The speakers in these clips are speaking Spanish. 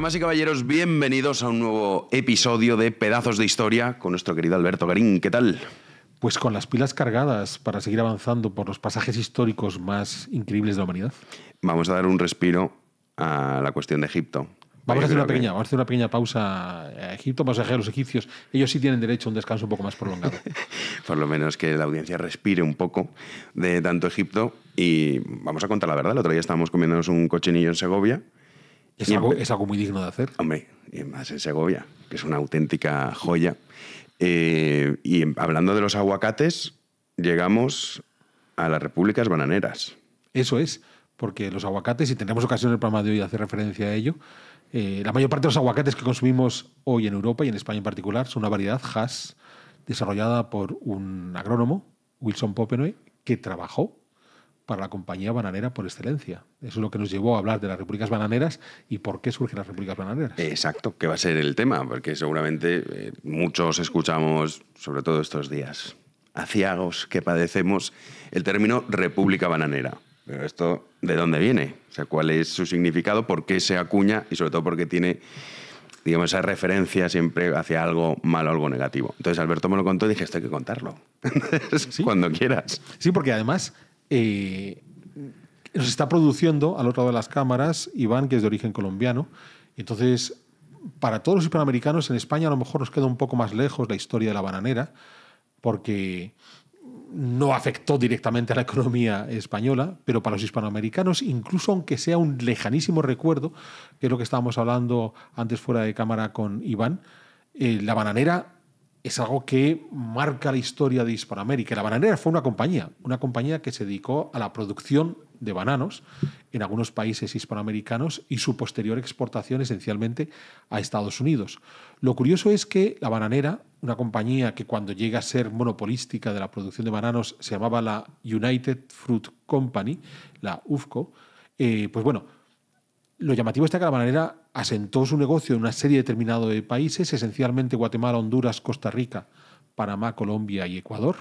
Damas y caballeros, bienvenidos a un nuevo episodio de Pedazos de Historia con nuestro querido Alberto Garín. ¿Qué tal? Pues con las pilas cargadas para seguir avanzando por los pasajes históricos más increíbles de la humanidad. Vamos a dar un respiro a la cuestión de Egipto. Vamos a, hacer una pequeña, pausa a Egipto, vamos a los egipcios. Ellos sí tienen derecho a un descanso un poco más prolongado. Por lo menos que la audiencia respire un poco de tanto Egipto. Y vamos a contar la verdad. El otro día estábamos comiéndonos un cochinillo en Segovia es, algo, muy digno de hacer. Hombre, y más en Segovia, que es una auténtica joya. Eh, y hablando de los aguacates, llegamos a las repúblicas bananeras. Eso es, porque los aguacates, y tenemos ocasión en el programa de hoy de hacer referencia a ello, eh, la mayor parte de los aguacates que consumimos hoy en Europa y en España en particular son una variedad Hass desarrollada por un agrónomo, Wilson Popenoy, que trabajó para la compañía bananera por excelencia. Eso es lo que nos llevó a hablar de las repúblicas bananeras y por qué surgen las repúblicas bananeras. Exacto, que va a ser el tema, porque seguramente eh, muchos escuchamos, sobre todo estos días, aciagos que padecemos, el término república bananera. Pero esto, ¿de dónde viene? O sea, ¿cuál es su significado? ¿Por qué se acuña? Y sobre todo, porque tiene digamos, esa referencia siempre hacia algo malo, algo negativo. Entonces Alberto me lo contó y dije, esto hay que contarlo. Cuando quieras. Sí, porque además nos eh, está produciendo al otro lado de las cámaras Iván, que es de origen colombiano. Entonces, para todos los hispanoamericanos, en España a lo mejor nos queda un poco más lejos la historia de la bananera, porque no afectó directamente a la economía española, pero para los hispanoamericanos, incluso aunque sea un lejanísimo recuerdo, que es lo que estábamos hablando antes fuera de cámara con Iván, eh, la bananera es algo que marca la historia de Hispanoamérica. La bananera fue una compañía, una compañía que se dedicó a la producción de bananos en algunos países hispanoamericanos y su posterior exportación esencialmente a Estados Unidos. Lo curioso es que la bananera, una compañía que cuando llega a ser monopolística de la producción de bananos se llamaba la United Fruit Company, la UFCO, eh, pues bueno, lo llamativo está que la bananera asentó su negocio en una serie determinada de países, esencialmente Guatemala, Honduras, Costa Rica, Panamá, Colombia y Ecuador.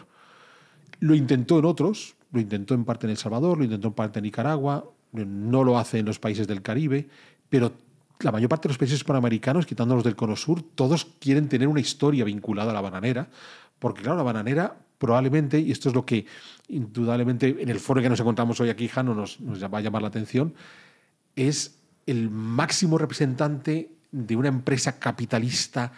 Lo intentó en otros, lo intentó en parte en El Salvador, lo intentó en parte en Nicaragua, no lo hace en los países del Caribe, pero la mayor parte de los países panamericanos, quitando los del Cono Sur, todos quieren tener una historia vinculada a la bananera, porque claro, la bananera probablemente, y esto es lo que indudablemente en el foro que nos encontramos hoy aquí, Jano, nos, nos va a llamar la atención, es el máximo representante de una empresa capitalista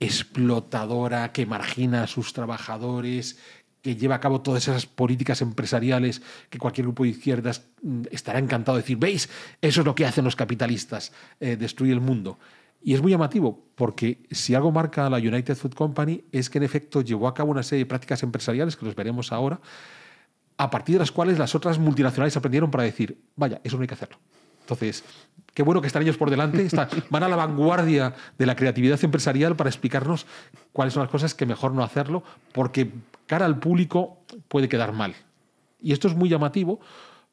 explotadora que margina a sus trabajadores, que lleva a cabo todas esas políticas empresariales que cualquier grupo de izquierdas mm, estará encantado de decir, veis, eso es lo que hacen los capitalistas, eh, destruye el mundo. Y es muy llamativo, porque si algo marca a la United Food Company es que en efecto llevó a cabo una serie de prácticas empresariales, que los veremos ahora, a partir de las cuales las otras multinacionales aprendieron para decir, vaya, eso no hay que hacerlo. Entonces, qué bueno que están ellos por delante, van a la vanguardia de la creatividad empresarial para explicarnos cuáles son las cosas que mejor no hacerlo, porque cara al público puede quedar mal. Y esto es muy llamativo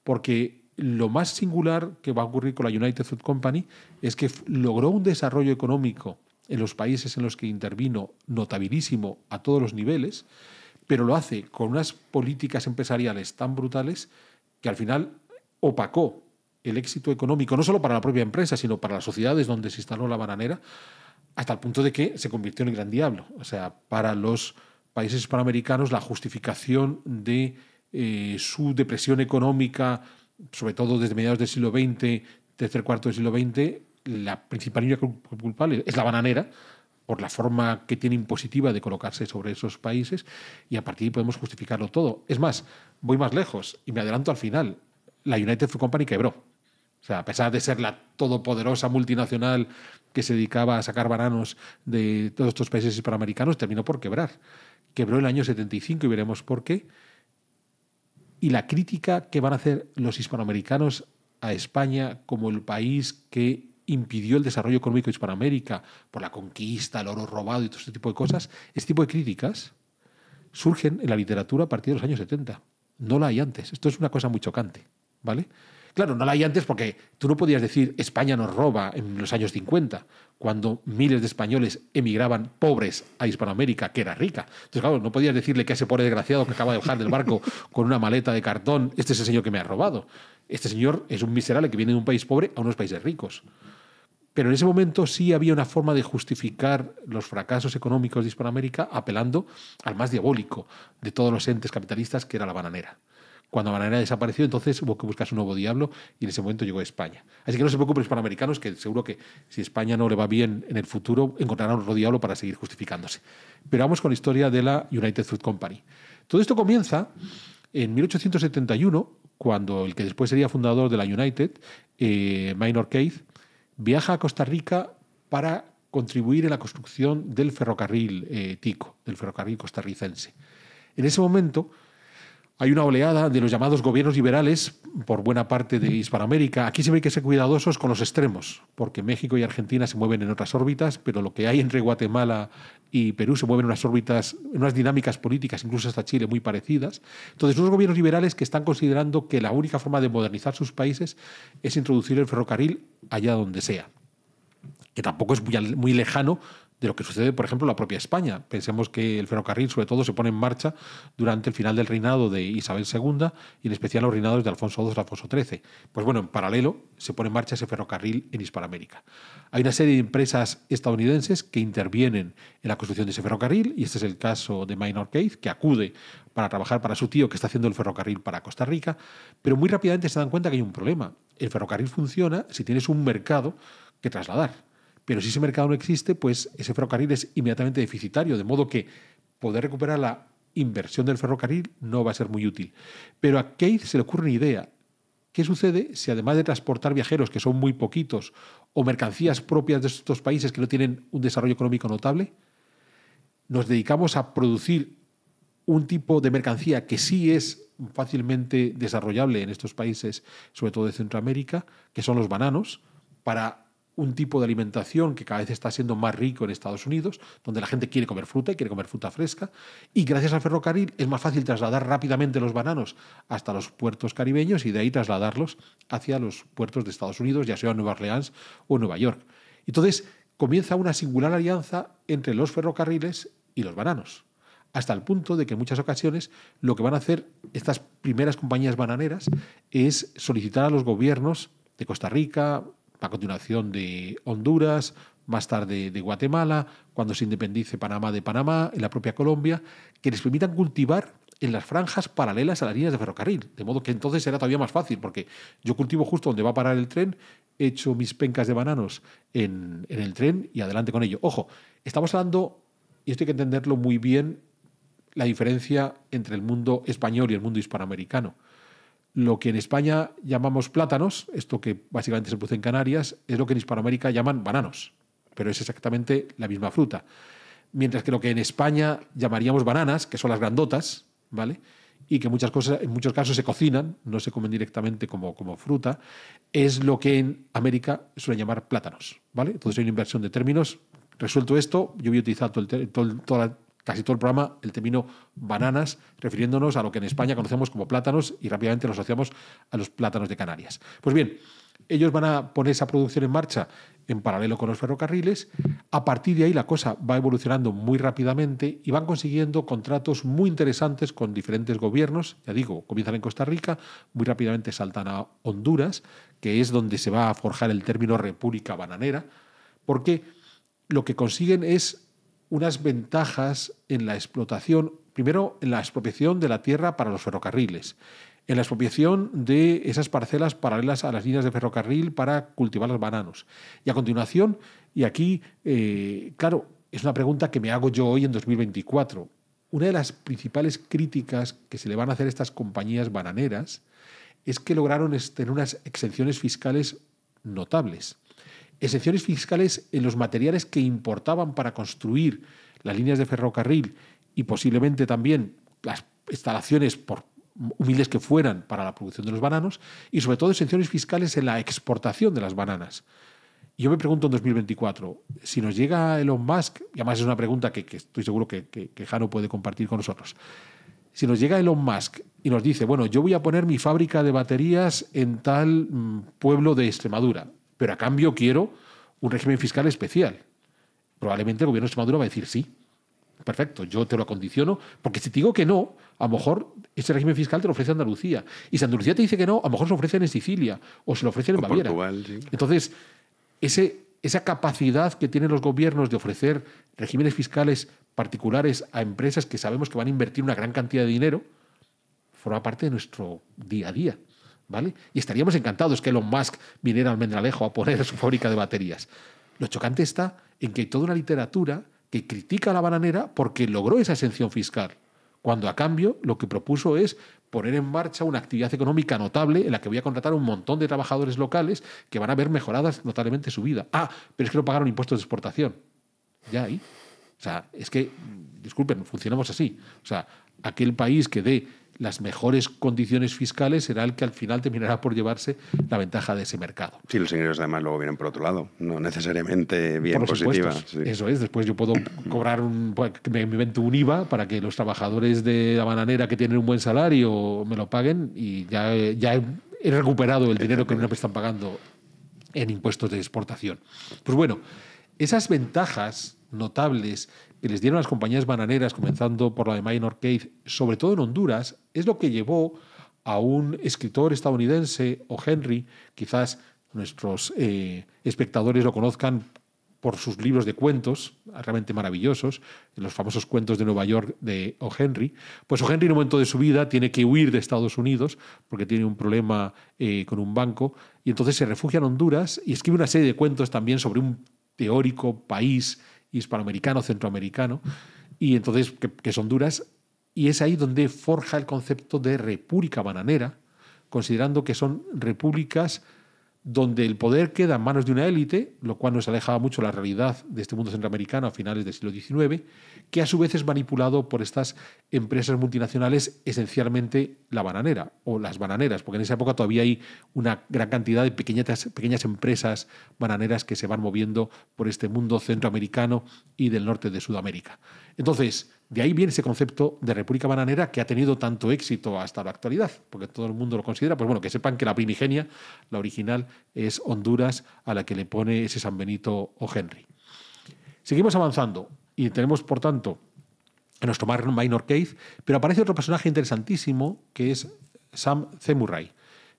porque lo más singular que va a ocurrir con la United Food Company es que logró un desarrollo económico en los países en los que intervino notabilísimo a todos los niveles, pero lo hace con unas políticas empresariales tan brutales que al final opacó el éxito económico, no solo para la propia empresa, sino para las sociedades donde se instaló la bananera, hasta el punto de que se convirtió en el gran diablo. O sea, para los países hispanoamericanos la justificación de eh, su depresión económica, sobre todo desde mediados del siglo XX, tercer cuarto del siglo XX, la principal línea culpable es la bananera, por la forma que tiene impositiva de colocarse sobre esos países, y a partir de ahí podemos justificarlo todo. Es más, voy más lejos y me adelanto al final. La United Fruit Company quebró. O sea, a pesar de ser la todopoderosa multinacional que se dedicaba a sacar bananos de todos estos países hispanoamericanos, terminó por quebrar. Quebró el año 75 y veremos por qué. Y la crítica que van a hacer los hispanoamericanos a España como el país que impidió el desarrollo económico de Hispanoamérica por la conquista, el oro robado y todo este tipo de cosas, este tipo de críticas surgen en la literatura a partir de los años 70. No la hay antes. Esto es una cosa muy chocante, ¿vale? Claro, no la hay antes porque tú no podías decir España nos roba en los años 50, cuando miles de españoles emigraban pobres a Hispanoamérica, que era rica. Entonces, claro, no podías decirle que ese pobre desgraciado que acaba de bajar del barco con una maleta de cartón, este es el señor que me ha robado. Este señor es un miserable que viene de un país pobre a unos países ricos. Pero en ese momento sí había una forma de justificar los fracasos económicos de Hispanoamérica apelando al más diabólico de todos los entes capitalistas, que era la bananera. Cuando manera desapareció, entonces hubo que buscar su nuevo diablo y en ese momento llegó a España. Así que no se preocupen hispanoamericanos, que seguro que si España no le va bien en el futuro, encontrarán otro diablo para seguir justificándose. Pero vamos con la historia de la United Fruit Company. Todo esto comienza en 1871, cuando el que después sería fundador de la United, eh, Minor Keith, viaja a Costa Rica para contribuir en la construcción del ferrocarril eh, tico, del ferrocarril costarricense. En ese momento hay una oleada de los llamados gobiernos liberales por buena parte de Hispanoamérica. Aquí se ve que ser cuidadosos con los extremos, porque México y Argentina se mueven en otras órbitas, pero lo que hay entre Guatemala y Perú se mueven en unas órbitas, unas dinámicas políticas, incluso hasta Chile, muy parecidas. Entonces, unos gobiernos liberales que están considerando que la única forma de modernizar sus países es introducir el ferrocarril allá donde sea, que tampoco es muy lejano de lo que sucede, por ejemplo, en la propia España. Pensemos que el ferrocarril, sobre todo, se pone en marcha durante el final del reinado de Isabel II y en especial los reinados de Alfonso II y Alfonso XIII. Pues bueno, en paralelo se pone en marcha ese ferrocarril en Hispanoamérica. Hay una serie de empresas estadounidenses que intervienen en la construcción de ese ferrocarril y este es el caso de Minor Case, que acude para trabajar para su tío que está haciendo el ferrocarril para Costa Rica, pero muy rápidamente se dan cuenta que hay un problema. El ferrocarril funciona si tienes un mercado que trasladar. Pero si ese mercado no existe, pues ese ferrocarril es inmediatamente deficitario, de modo que poder recuperar la inversión del ferrocarril no va a ser muy útil. Pero a Keith se le ocurre una idea. ¿Qué sucede si además de transportar viajeros, que son muy poquitos, o mercancías propias de estos países que no tienen un desarrollo económico notable, nos dedicamos a producir un tipo de mercancía que sí es fácilmente desarrollable en estos países, sobre todo de Centroamérica, que son los bananos, para un tipo de alimentación que cada vez está siendo más rico en Estados Unidos, donde la gente quiere comer fruta y quiere comer fruta fresca, y gracias al ferrocarril es más fácil trasladar rápidamente los bananos hasta los puertos caribeños y de ahí trasladarlos hacia los puertos de Estados Unidos, ya sea Nueva Orleans o Nueva York. Entonces comienza una singular alianza entre los ferrocarriles y los bananos hasta el punto de que en muchas ocasiones lo que van a hacer estas primeras compañías bananeras es solicitar a los gobiernos de Costa Rica, a continuación de Honduras, más tarde de Guatemala, cuando se independice Panamá de Panamá, en la propia Colombia, que les permitan cultivar en las franjas paralelas a las líneas de ferrocarril. De modo que entonces será todavía más fácil, porque yo cultivo justo donde va a parar el tren, echo mis pencas de bananos en, en el tren y adelante con ello. Ojo, estamos hablando, y esto hay que entenderlo muy bien, la diferencia entre el mundo español y el mundo hispanoamericano lo que en España llamamos plátanos, esto que básicamente se produce en Canarias, es lo que en Hispanoamérica llaman bananos, pero es exactamente la misma fruta. Mientras que lo que en España llamaríamos bananas, que son las grandotas, ¿vale? y que muchas cosas, en muchos casos se cocinan, no se comen directamente como, como fruta, es lo que en América suelen llamar plátanos. ¿vale? Entonces hay una inversión de términos. Resuelto esto, yo voy utilizar todo el, toda la casi todo el programa el término bananas, refiriéndonos a lo que en España conocemos como plátanos y rápidamente lo asociamos a los plátanos de Canarias. Pues bien, ellos van a poner esa producción en marcha en paralelo con los ferrocarriles. A partir de ahí la cosa va evolucionando muy rápidamente y van consiguiendo contratos muy interesantes con diferentes gobiernos. Ya digo, comienzan en Costa Rica, muy rápidamente saltan a Honduras, que es donde se va a forjar el término República Bananera, porque lo que consiguen es unas ventajas en la explotación, primero en la expropiación de la tierra para los ferrocarriles, en la expropiación de esas parcelas paralelas a las líneas de ferrocarril para cultivar los bananos. Y a continuación, y aquí, eh, claro, es una pregunta que me hago yo hoy en 2024. Una de las principales críticas que se le van a hacer a estas compañías bananeras es que lograron tener unas exenciones fiscales notables exenciones fiscales en los materiales que importaban para construir las líneas de ferrocarril y posiblemente también las instalaciones, por humildes que fueran, para la producción de los bananos, y sobre todo exenciones fiscales en la exportación de las bananas. Yo me pregunto en 2024, si nos llega Elon Musk, y además es una pregunta que, estoy seguro que, que Jano puede compartir con nosotros, si nos llega Elon Musk y nos dice, bueno, yo voy a poner mi fábrica de baterías en tal mm, pueblo de Extremadura, pero a cambio quiero un régimen fiscal especial. Probablemente el gobierno de Maduro va a decir sí. Perfecto, yo te lo acondiciono, porque si te digo que no, a lo mejor ese régimen fiscal te lo ofrece Andalucía. Y si Andalucía te dice que no, a lo mejor se lo ofrecen en Sicilia o se lo ofrecen en Baviera. Entonces, esa capacidad que tienen los gobiernos de ofrecer regímenes fiscales particulares a empresas que sabemos que van a invertir una gran cantidad de dinero, forma parte de nuestro día a día. Y estaríamos encantados que Elon Musk viniera al Mendralejo a poner su fábrica de baterías. Lo chocante está en que hay toda una literatura que critica a la bananera porque logró esa exención fiscal, cuando a cambio lo que propuso es poner en marcha una actividad económica notable en la que voy a contratar un montón de trabajadores locales que van a ver mejoradas notablemente su vida. Ah, pero es que no pagaron impuestos de exportación. Ya ahí. O sea, es que, mm, disculpen, funcionamos así. O sea, aquel país que dé las mejores condiciones fiscales será el que al final terminará por llevarse la ventaja de ese mercado. Sí, los ingresos además luego vienen por otro lado, no necesariamente bien positiva. Eso es, después yo puedo cobrar un, pues, me invento un IVA para que los trabajadores de la bananera que tienen un buen salario me lo paguen y ya, ya he, he recuperado el dinero que no me están pagando en impuestos de exportación. Pues bueno, esas ventajas notables que les dieron las compañías bananeras, comenzando por la de Minor Cave, sobre todo en Honduras, es lo que llevó a un escritor estadounidense, o Henry, quizás nuestros eh, espectadores lo conozcan por sus libros de cuentos realmente maravillosos, los famosos cuentos de Nueva York de O. Henry, pues O. Henry en un momento de su vida tiene que huir de Estados Unidos porque tiene un problema eh, con un banco y entonces se refugia en Honduras y escribe una serie de cuentos también sobre un teórico país hispanoamericano, centroamericano, y entonces, que, son duras y es ahí donde forja el concepto de república bananera, considerando que son repúblicas donde el poder queda en manos de una élite, lo cual nos alejaba mucho la realidad de este mundo centroamericano a finales del siglo XIX, que a su vez es manipulado por estas empresas multinacionales, esencialmente la bananera o las bananeras, porque en esa época todavía hay una gran cantidad de pequeñas, pequeñas empresas bananeras que se van moviendo por este mundo centroamericano y del norte de Sudamérica. Entonces, de ahí viene ese concepto de República Bananera que ha tenido tanto éxito hasta la actualidad, porque todo el mundo lo considera. Pues bueno, que sepan que la primigenia, la original, es Honduras, a la que le pone ese San Benito o Henry. Seguimos avanzando y tenemos, por tanto, en nuestro minor case, pero aparece otro personaje interesantísimo que es Sam Zemurray.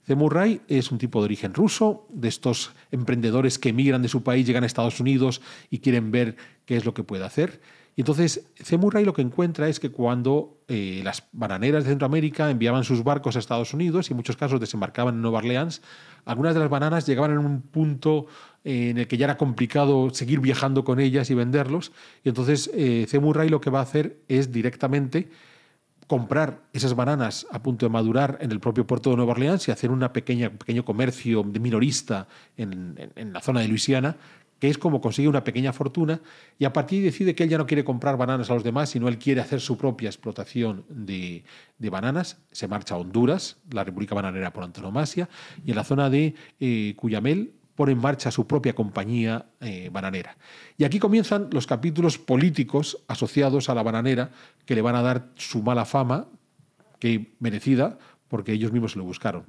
Zemurray es un tipo de origen ruso, de estos emprendedores que emigran de su país, llegan a Estados Unidos y quieren ver qué es lo que puede hacer y entonces Cemurray lo que encuentra es que cuando eh, las bananeras de Centroamérica enviaban sus barcos a Estados Unidos y en muchos casos desembarcaban en Nueva Orleans, algunas de las bananas llegaban en un punto eh, en el que ya era complicado seguir viajando con ellas y venderlos. Y entonces eh, lo que va a hacer es directamente comprar esas bananas a punto de madurar en el propio puerto de Nueva Orleans y hacer un pequeño comercio minorista en, la zona de Luisiana que es como consigue una pequeña fortuna y a partir de ahí decide que él ya no quiere comprar bananas a los demás, sino él quiere hacer su propia explotación de, bananas. Se marcha a Honduras, la República Bananera por antonomasia, y en la zona de eh, Cuyamel pone en marcha su propia compañía eh, bananera. Y aquí comienzan los capítulos políticos asociados a la bananera que le van a dar su mala fama, que merecida, porque ellos mismos se lo buscaron.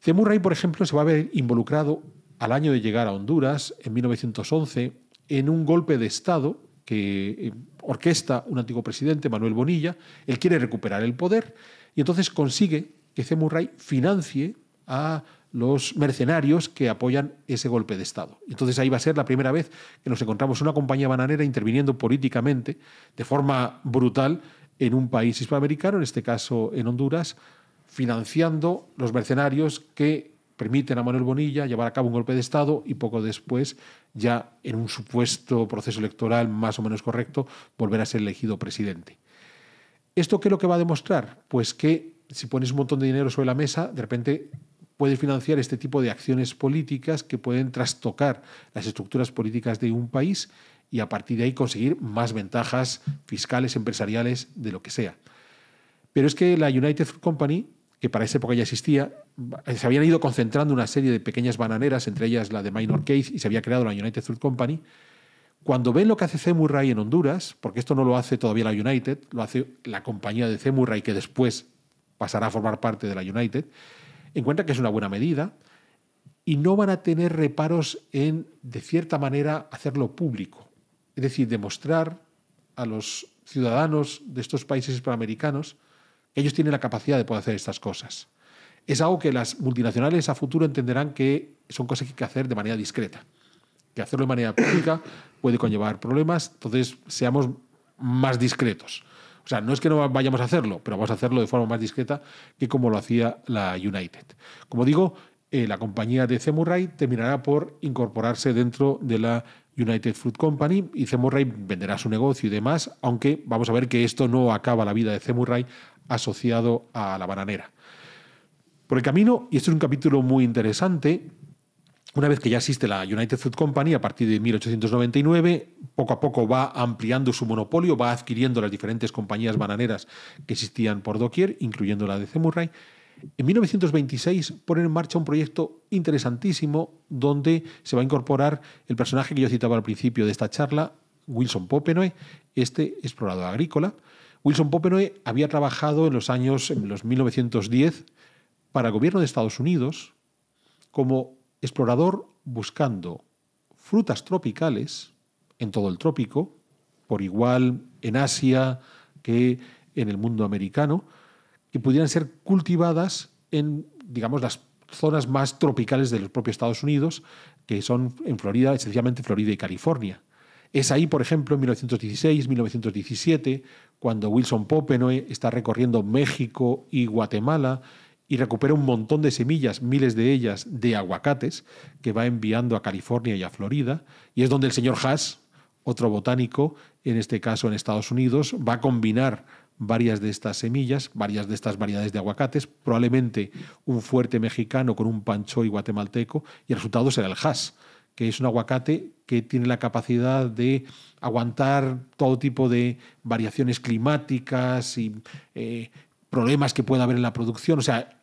Zemurray, por ejemplo, se va a ver involucrado al año de llegar a Honduras, en 1911, en un golpe de Estado que eh, orquesta un antiguo presidente, Manuel Bonilla. Él quiere recuperar el poder y entonces consigue que Zemurray financie a los mercenarios que apoyan ese golpe de Estado. Entonces ahí va a ser la primera vez que nos encontramos una compañía bananera interviniendo políticamente de forma brutal en un país hispanoamericano, en este caso en Honduras, financiando los mercenarios que permiten a Manuel Bonilla llevar a cabo un golpe de Estado y poco después, ya en un supuesto proceso electoral más o menos correcto, volver a ser elegido presidente. ¿Esto qué es lo que va a demostrar? Pues que si pones un montón de dinero sobre la mesa, de repente puedes financiar este tipo de acciones políticas que pueden trastocar las estructuras políticas de un país y a partir de ahí conseguir más ventajas fiscales, empresariales, de lo que sea. Pero es que la United Company que para esa época ya existía. Eh, se habían ido concentrando una serie de pequeñas bananeras, entre ellas la de Minor Case, y se había creado la United Fruit Company. Cuando ven lo que hace Zemurray en Honduras, porque esto no lo hace todavía la United, lo hace la compañía de Zemurray, que después pasará a formar parte de la United, encuentran que es una buena medida y no van a tener reparos en, de cierta manera, hacerlo público. Es decir, demostrar a los ciudadanos de estos países hispanoamericanos ellos tienen la capacidad de poder hacer estas cosas. Es algo que las multinacionales a futuro entenderán que son cosas que hay que hacer de manera discreta. Que hacerlo de manera pública puede conllevar problemas, entonces seamos más discretos. O sea, no es que no vayamos a hacerlo, pero vamos a hacerlo de forma más discreta que como lo hacía la United. Como digo, eh, la compañía de Cemurai terminará por incorporarse dentro de la United Fruit Company y Zemurray venderá su negocio y demás, aunque vamos a ver que esto no acaba la vida de Zemurray asociado a la bananera. Por el camino, y esto es un capítulo muy interesante, una vez que ya existe la United Fruit Company, a partir de 1899, poco a poco va ampliando su monopolio, va adquiriendo las diferentes compañías bananeras que existían por doquier, incluyendo la de Zemurray, en 1926 ponen en marcha un proyecto interesantísimo donde se va a incorporar el personaje que yo citaba al principio de esta charla, Wilson Popenoe, este explorador agrícola. Wilson Popenoe había trabajado en los años en los 1910 para el gobierno de Estados Unidos como explorador buscando frutas tropicales en todo el trópico, por igual en Asia que en el mundo americano, que pudieran ser cultivadas en, digamos, las zonas más tropicales de los propios Estados Unidos, que son en Florida, esencialmente Florida y California. Es ahí, por ejemplo, en 1916, 1917, cuando Wilson Popenoe está recorriendo México y Guatemala y recupera un montón de semillas, miles de ellas de aguacates, que va enviando a California y a Florida, y es donde el señor Haas, otro botánico, en este caso en Estados Unidos, va a combinar varias de estas semillas, varias de estas variedades de aguacates, probablemente un fuerte mexicano con un pancho y guatemalteco, y el resultado será el hash, que es un aguacate que tiene la capacidad de aguantar todo tipo de variaciones climáticas y eh, problemas que pueda haber en la producción. O sea,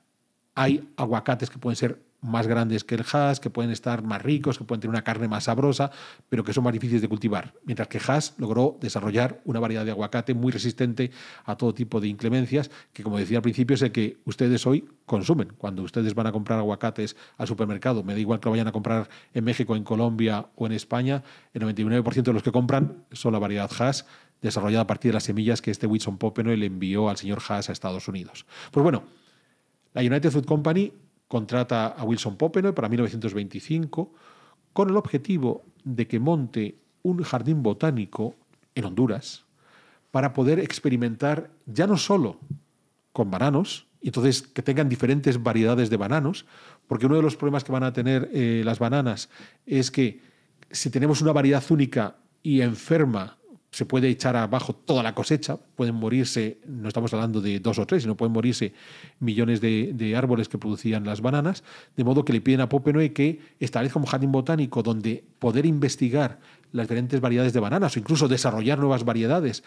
hay aguacates que pueden ser más grandes que el Haas, que pueden estar más ricos, que pueden tener una carne más sabrosa, pero que son más difíciles de cultivar. Mientras que Haas logró desarrollar una variedad de aguacate muy resistente a todo tipo de inclemencias, que como decía al principio es el que ustedes hoy consumen. Cuando ustedes van a comprar aguacates al supermercado, me da igual que lo vayan a comprar en México, en Colombia o en España, el 99% de los que compran son la variedad Haas desarrollada a partir de las semillas que este Wilson Popenoy le envió al señor Haas a Estados Unidos. Pues bueno, la United Food Company contrata a Wilson Popenoy para 1925 con el objetivo de que monte un jardín botánico en Honduras para poder experimentar ya no solo con bananos, y entonces que tengan diferentes variedades de bananos, porque uno de los problemas que van a tener eh, las bananas es que si tenemos una variedad única y enferma se puede echar abajo toda la cosecha, pueden morirse, no estamos hablando de dos o tres, sino pueden morirse millones de, árboles que producían las bananas, de modo que le piden a Popenoe que establezca un jardín botánico donde poder investigar las diferentes variedades de bananas o incluso desarrollar nuevas variedades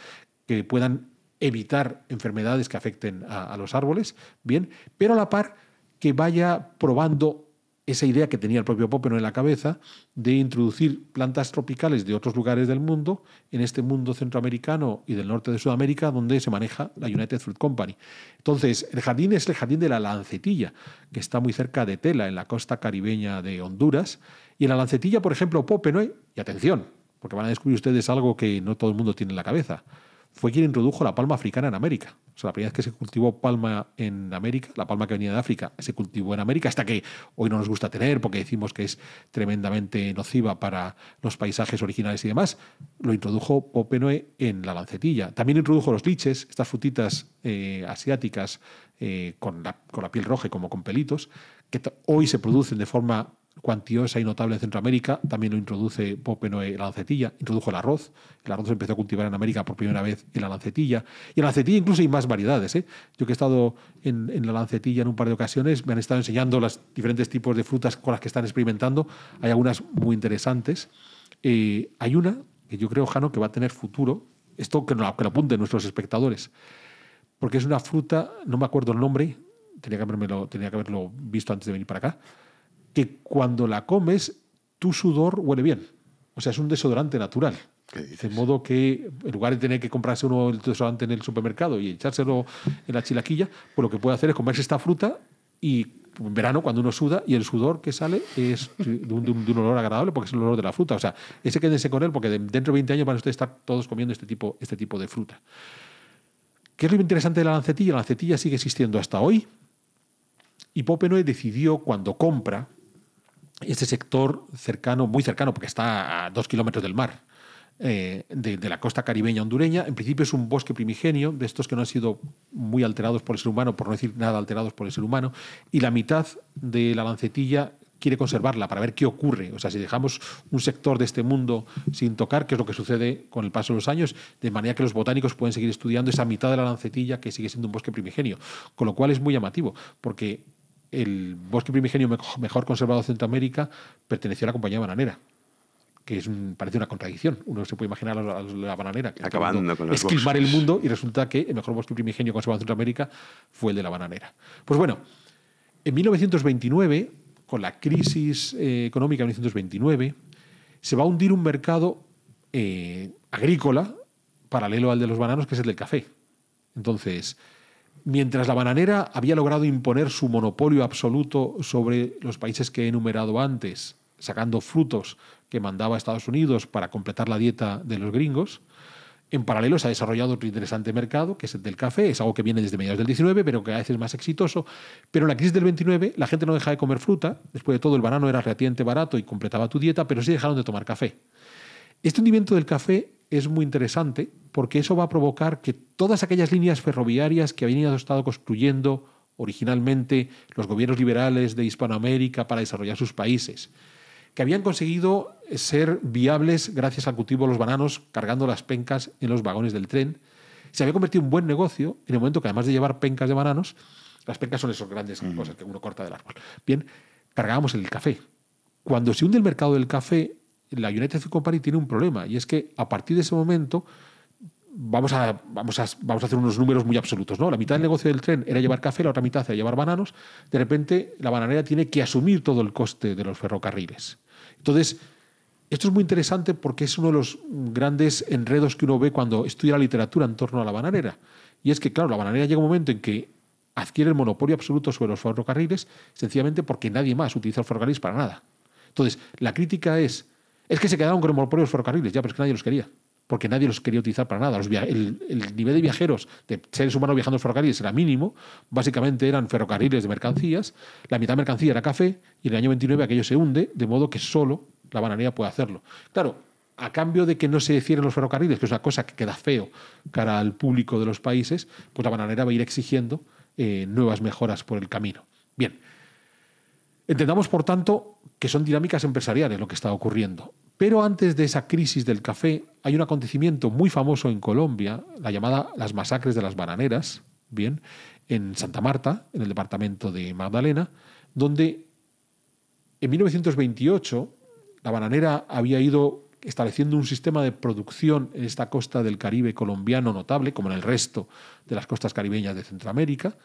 que puedan evitar enfermedades que afecten a, a los árboles, bien, pero a la par que vaya probando esa idea que tenía el propio Popper en la cabeza de introducir plantas tropicales de otros lugares del mundo, en este mundo centroamericano y del norte de Sudamérica, donde se maneja la United Fruit Company. Entonces, el jardín es el jardín de la Lancetilla, que está muy cerca de Tela, en la costa caribeña de Honduras. Y en la Lancetilla, por ejemplo, Popenoy, y atención, porque van a descubrir ustedes algo que no todo el mundo tiene en la cabeza fue quien introdujo la palma africana en América. O sea, la primera vez que se cultivó palma en América, la palma que venía de África, se cultivó en América, hasta que hoy no nos gusta tener porque decimos que es tremendamente nociva para los paisajes originales y demás. Lo introdujo Noé en la lancetilla. También introdujo los liches, estas frutitas eh, asiáticas eh, con, la, piel roja como con pelitos, que hoy se producen de forma cuantiosa y notable en Centroamérica. También lo introduce Popenoe la lancetilla, introdujo el arroz. El arroz se empezó a cultivar en América por primera vez en la lancetilla. Y en la lancetilla incluso hay más variedades. ¿eh? Yo que he estado en, la lancetilla en un par de ocasiones, me han estado enseñando los diferentes tipos de frutas con las que están experimentando. Hay algunas muy interesantes. Eh, hay una que yo creo, Jano, que va a tener futuro. Esto que lo, apunten nuestros espectadores. Porque es una fruta, no me acuerdo el nombre, tenía que, tenía que haberlo visto antes de venir para acá que cuando la comes, tu sudor huele bien. O sea, es un desodorante natural. De modo que, en lugar de tener que comprarse uno el desodorante en el supermercado y echárselo en la chilaquilla, pues lo que puede hacer es comerse esta fruta y en verano cuando uno suda y el sudor que sale es de un, olor agradable porque es el olor de la fruta. O sea, ese quédense con él porque dentro de 20 años van a estar todos comiendo este tipo, este tipo de fruta. ¿Qué es lo interesante de la lancetilla? La lancetilla sigue existiendo hasta hoy y Popenoe decidió cuando compra este sector cercano, muy cercano, porque está a dos kilómetros del mar, eh, de, la costa caribeña hondureña. En principio es un bosque primigenio, de estos que no han sido muy alterados por el ser humano, por no decir nada alterados por el ser humano, y la mitad de la lancetilla quiere conservarla para ver qué ocurre. O sea, si dejamos un sector de este mundo sin tocar, que es lo que sucede con el paso de los años, de manera que los botánicos pueden seguir estudiando esa mitad de la lancetilla que sigue siendo un bosque primigenio. Con lo cual es muy llamativo, porque el bosque primigenio mejor conservado de Centroamérica perteneció a la compañía bananera que es parece una contradicción. Uno se puede imaginar a la, bananera. Que el mundo y resulta que el mejor bosque primigenio conservado de Centroamérica fue el de la bananera. Pues bueno, en 1929, con la crisis eh, económica de 1929, se va a hundir un mercado eh, agrícola paralelo al de los bananos, que es el del café. Entonces, Mientras la bananera había logrado imponer su monopolio absoluto sobre los países que he enumerado antes, sacando frutos que mandaba a Estados Unidos para completar la dieta de los gringos, en paralelo se ha desarrollado otro interesante mercado, que es el del café, es algo que viene desde mediados del 19, pero que a veces es más exitoso. Pero en la crisis del 29 la gente no deja de comer fruta, después de todo el banano era relativamente barato y completaba tu dieta, pero sí dejaron de tomar café. Este hundimiento del café es muy interesante porque eso va a provocar que todas aquellas líneas ferroviarias que habían estado construyendo originalmente los gobiernos liberales de Hispanoamérica para desarrollar sus países, que habían conseguido ser viables gracias al cultivo de los bananos cargando las pencas en los vagones del tren, se había convertido en un buen negocio en el momento que además de llevar pencas de bananos, las pencas son esas grandes cosas que uno corta del árbol. Bien, cargábamos el café. Cuando se hunde el mercado del café, la United Fruit Company tiene un problema y es que a partir de ese momento vamos a, vamos a, vamos a hacer unos números muy absolutos. ¿no? La mitad del negocio del tren era llevar café, la otra mitad era llevar bananos. De repente, la bananera tiene que asumir todo el coste de los ferrocarriles. Entonces, esto es muy interesante porque es uno de los grandes enredos que uno ve cuando estudia la literatura en torno a la bananera. Y es que, claro, la bananera llega un momento en que adquiere el monopolio absoluto sobre los ferrocarriles sencillamente porque nadie más utiliza los ferrocarriles para nada. Entonces, la crítica es, es que se quedaron con los ferrocarriles, ya, pero es que nadie los quería. Porque nadie los quería utilizar para nada. el, nivel de viajeros, de seres humanos viajando en ferrocarriles, era mínimo. Básicamente eran ferrocarriles de mercancías. La mitad de mercancía era café. Y en el año 29 aquello se hunde, de modo que solo la bananera puede hacerlo. Claro, a cambio de que no se cierren los ferrocarriles, que es una cosa que queda feo cara al público de los países, pues la bananera va a ir exigiendo eh, nuevas mejoras por el camino. Bien, entendamos por tanto que son dinámicas empresariales lo que está ocurriendo. Pero antes de esa crisis del café hay un acontecimiento muy famoso en Colombia, la llamada las masacres de las bananeras, bien, en Santa Marta, en el departamento de Magdalena, donde en 1928 la bananera había ido estableciendo un sistema de producción en esta costa del Caribe colombiano notable, como en el resto de las costas caribeñas de Centroamérica,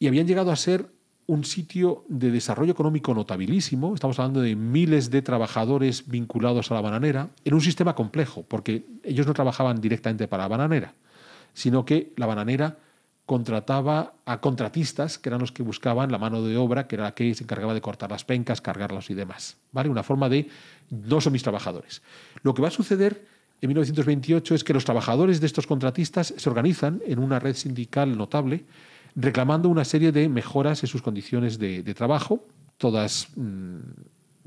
y habían llegado a ser un sitio de desarrollo económico notabilísimo, estamos hablando de miles de trabajadores vinculados a la bananera, en un sistema complejo, porque ellos no trabajaban directamente para la bananera, sino que la bananera contrataba a contratistas, que eran los que buscaban la mano de obra, que era la que se encargaba de cortar las pencas, cargarlas y demás. ¿Vale? Una forma de, no son mis trabajadores. Lo que va a suceder en 1928 es que los trabajadores de estos contratistas se organizan en una red sindical notable, reclamando una serie de mejoras en sus condiciones de, trabajo, todas mm,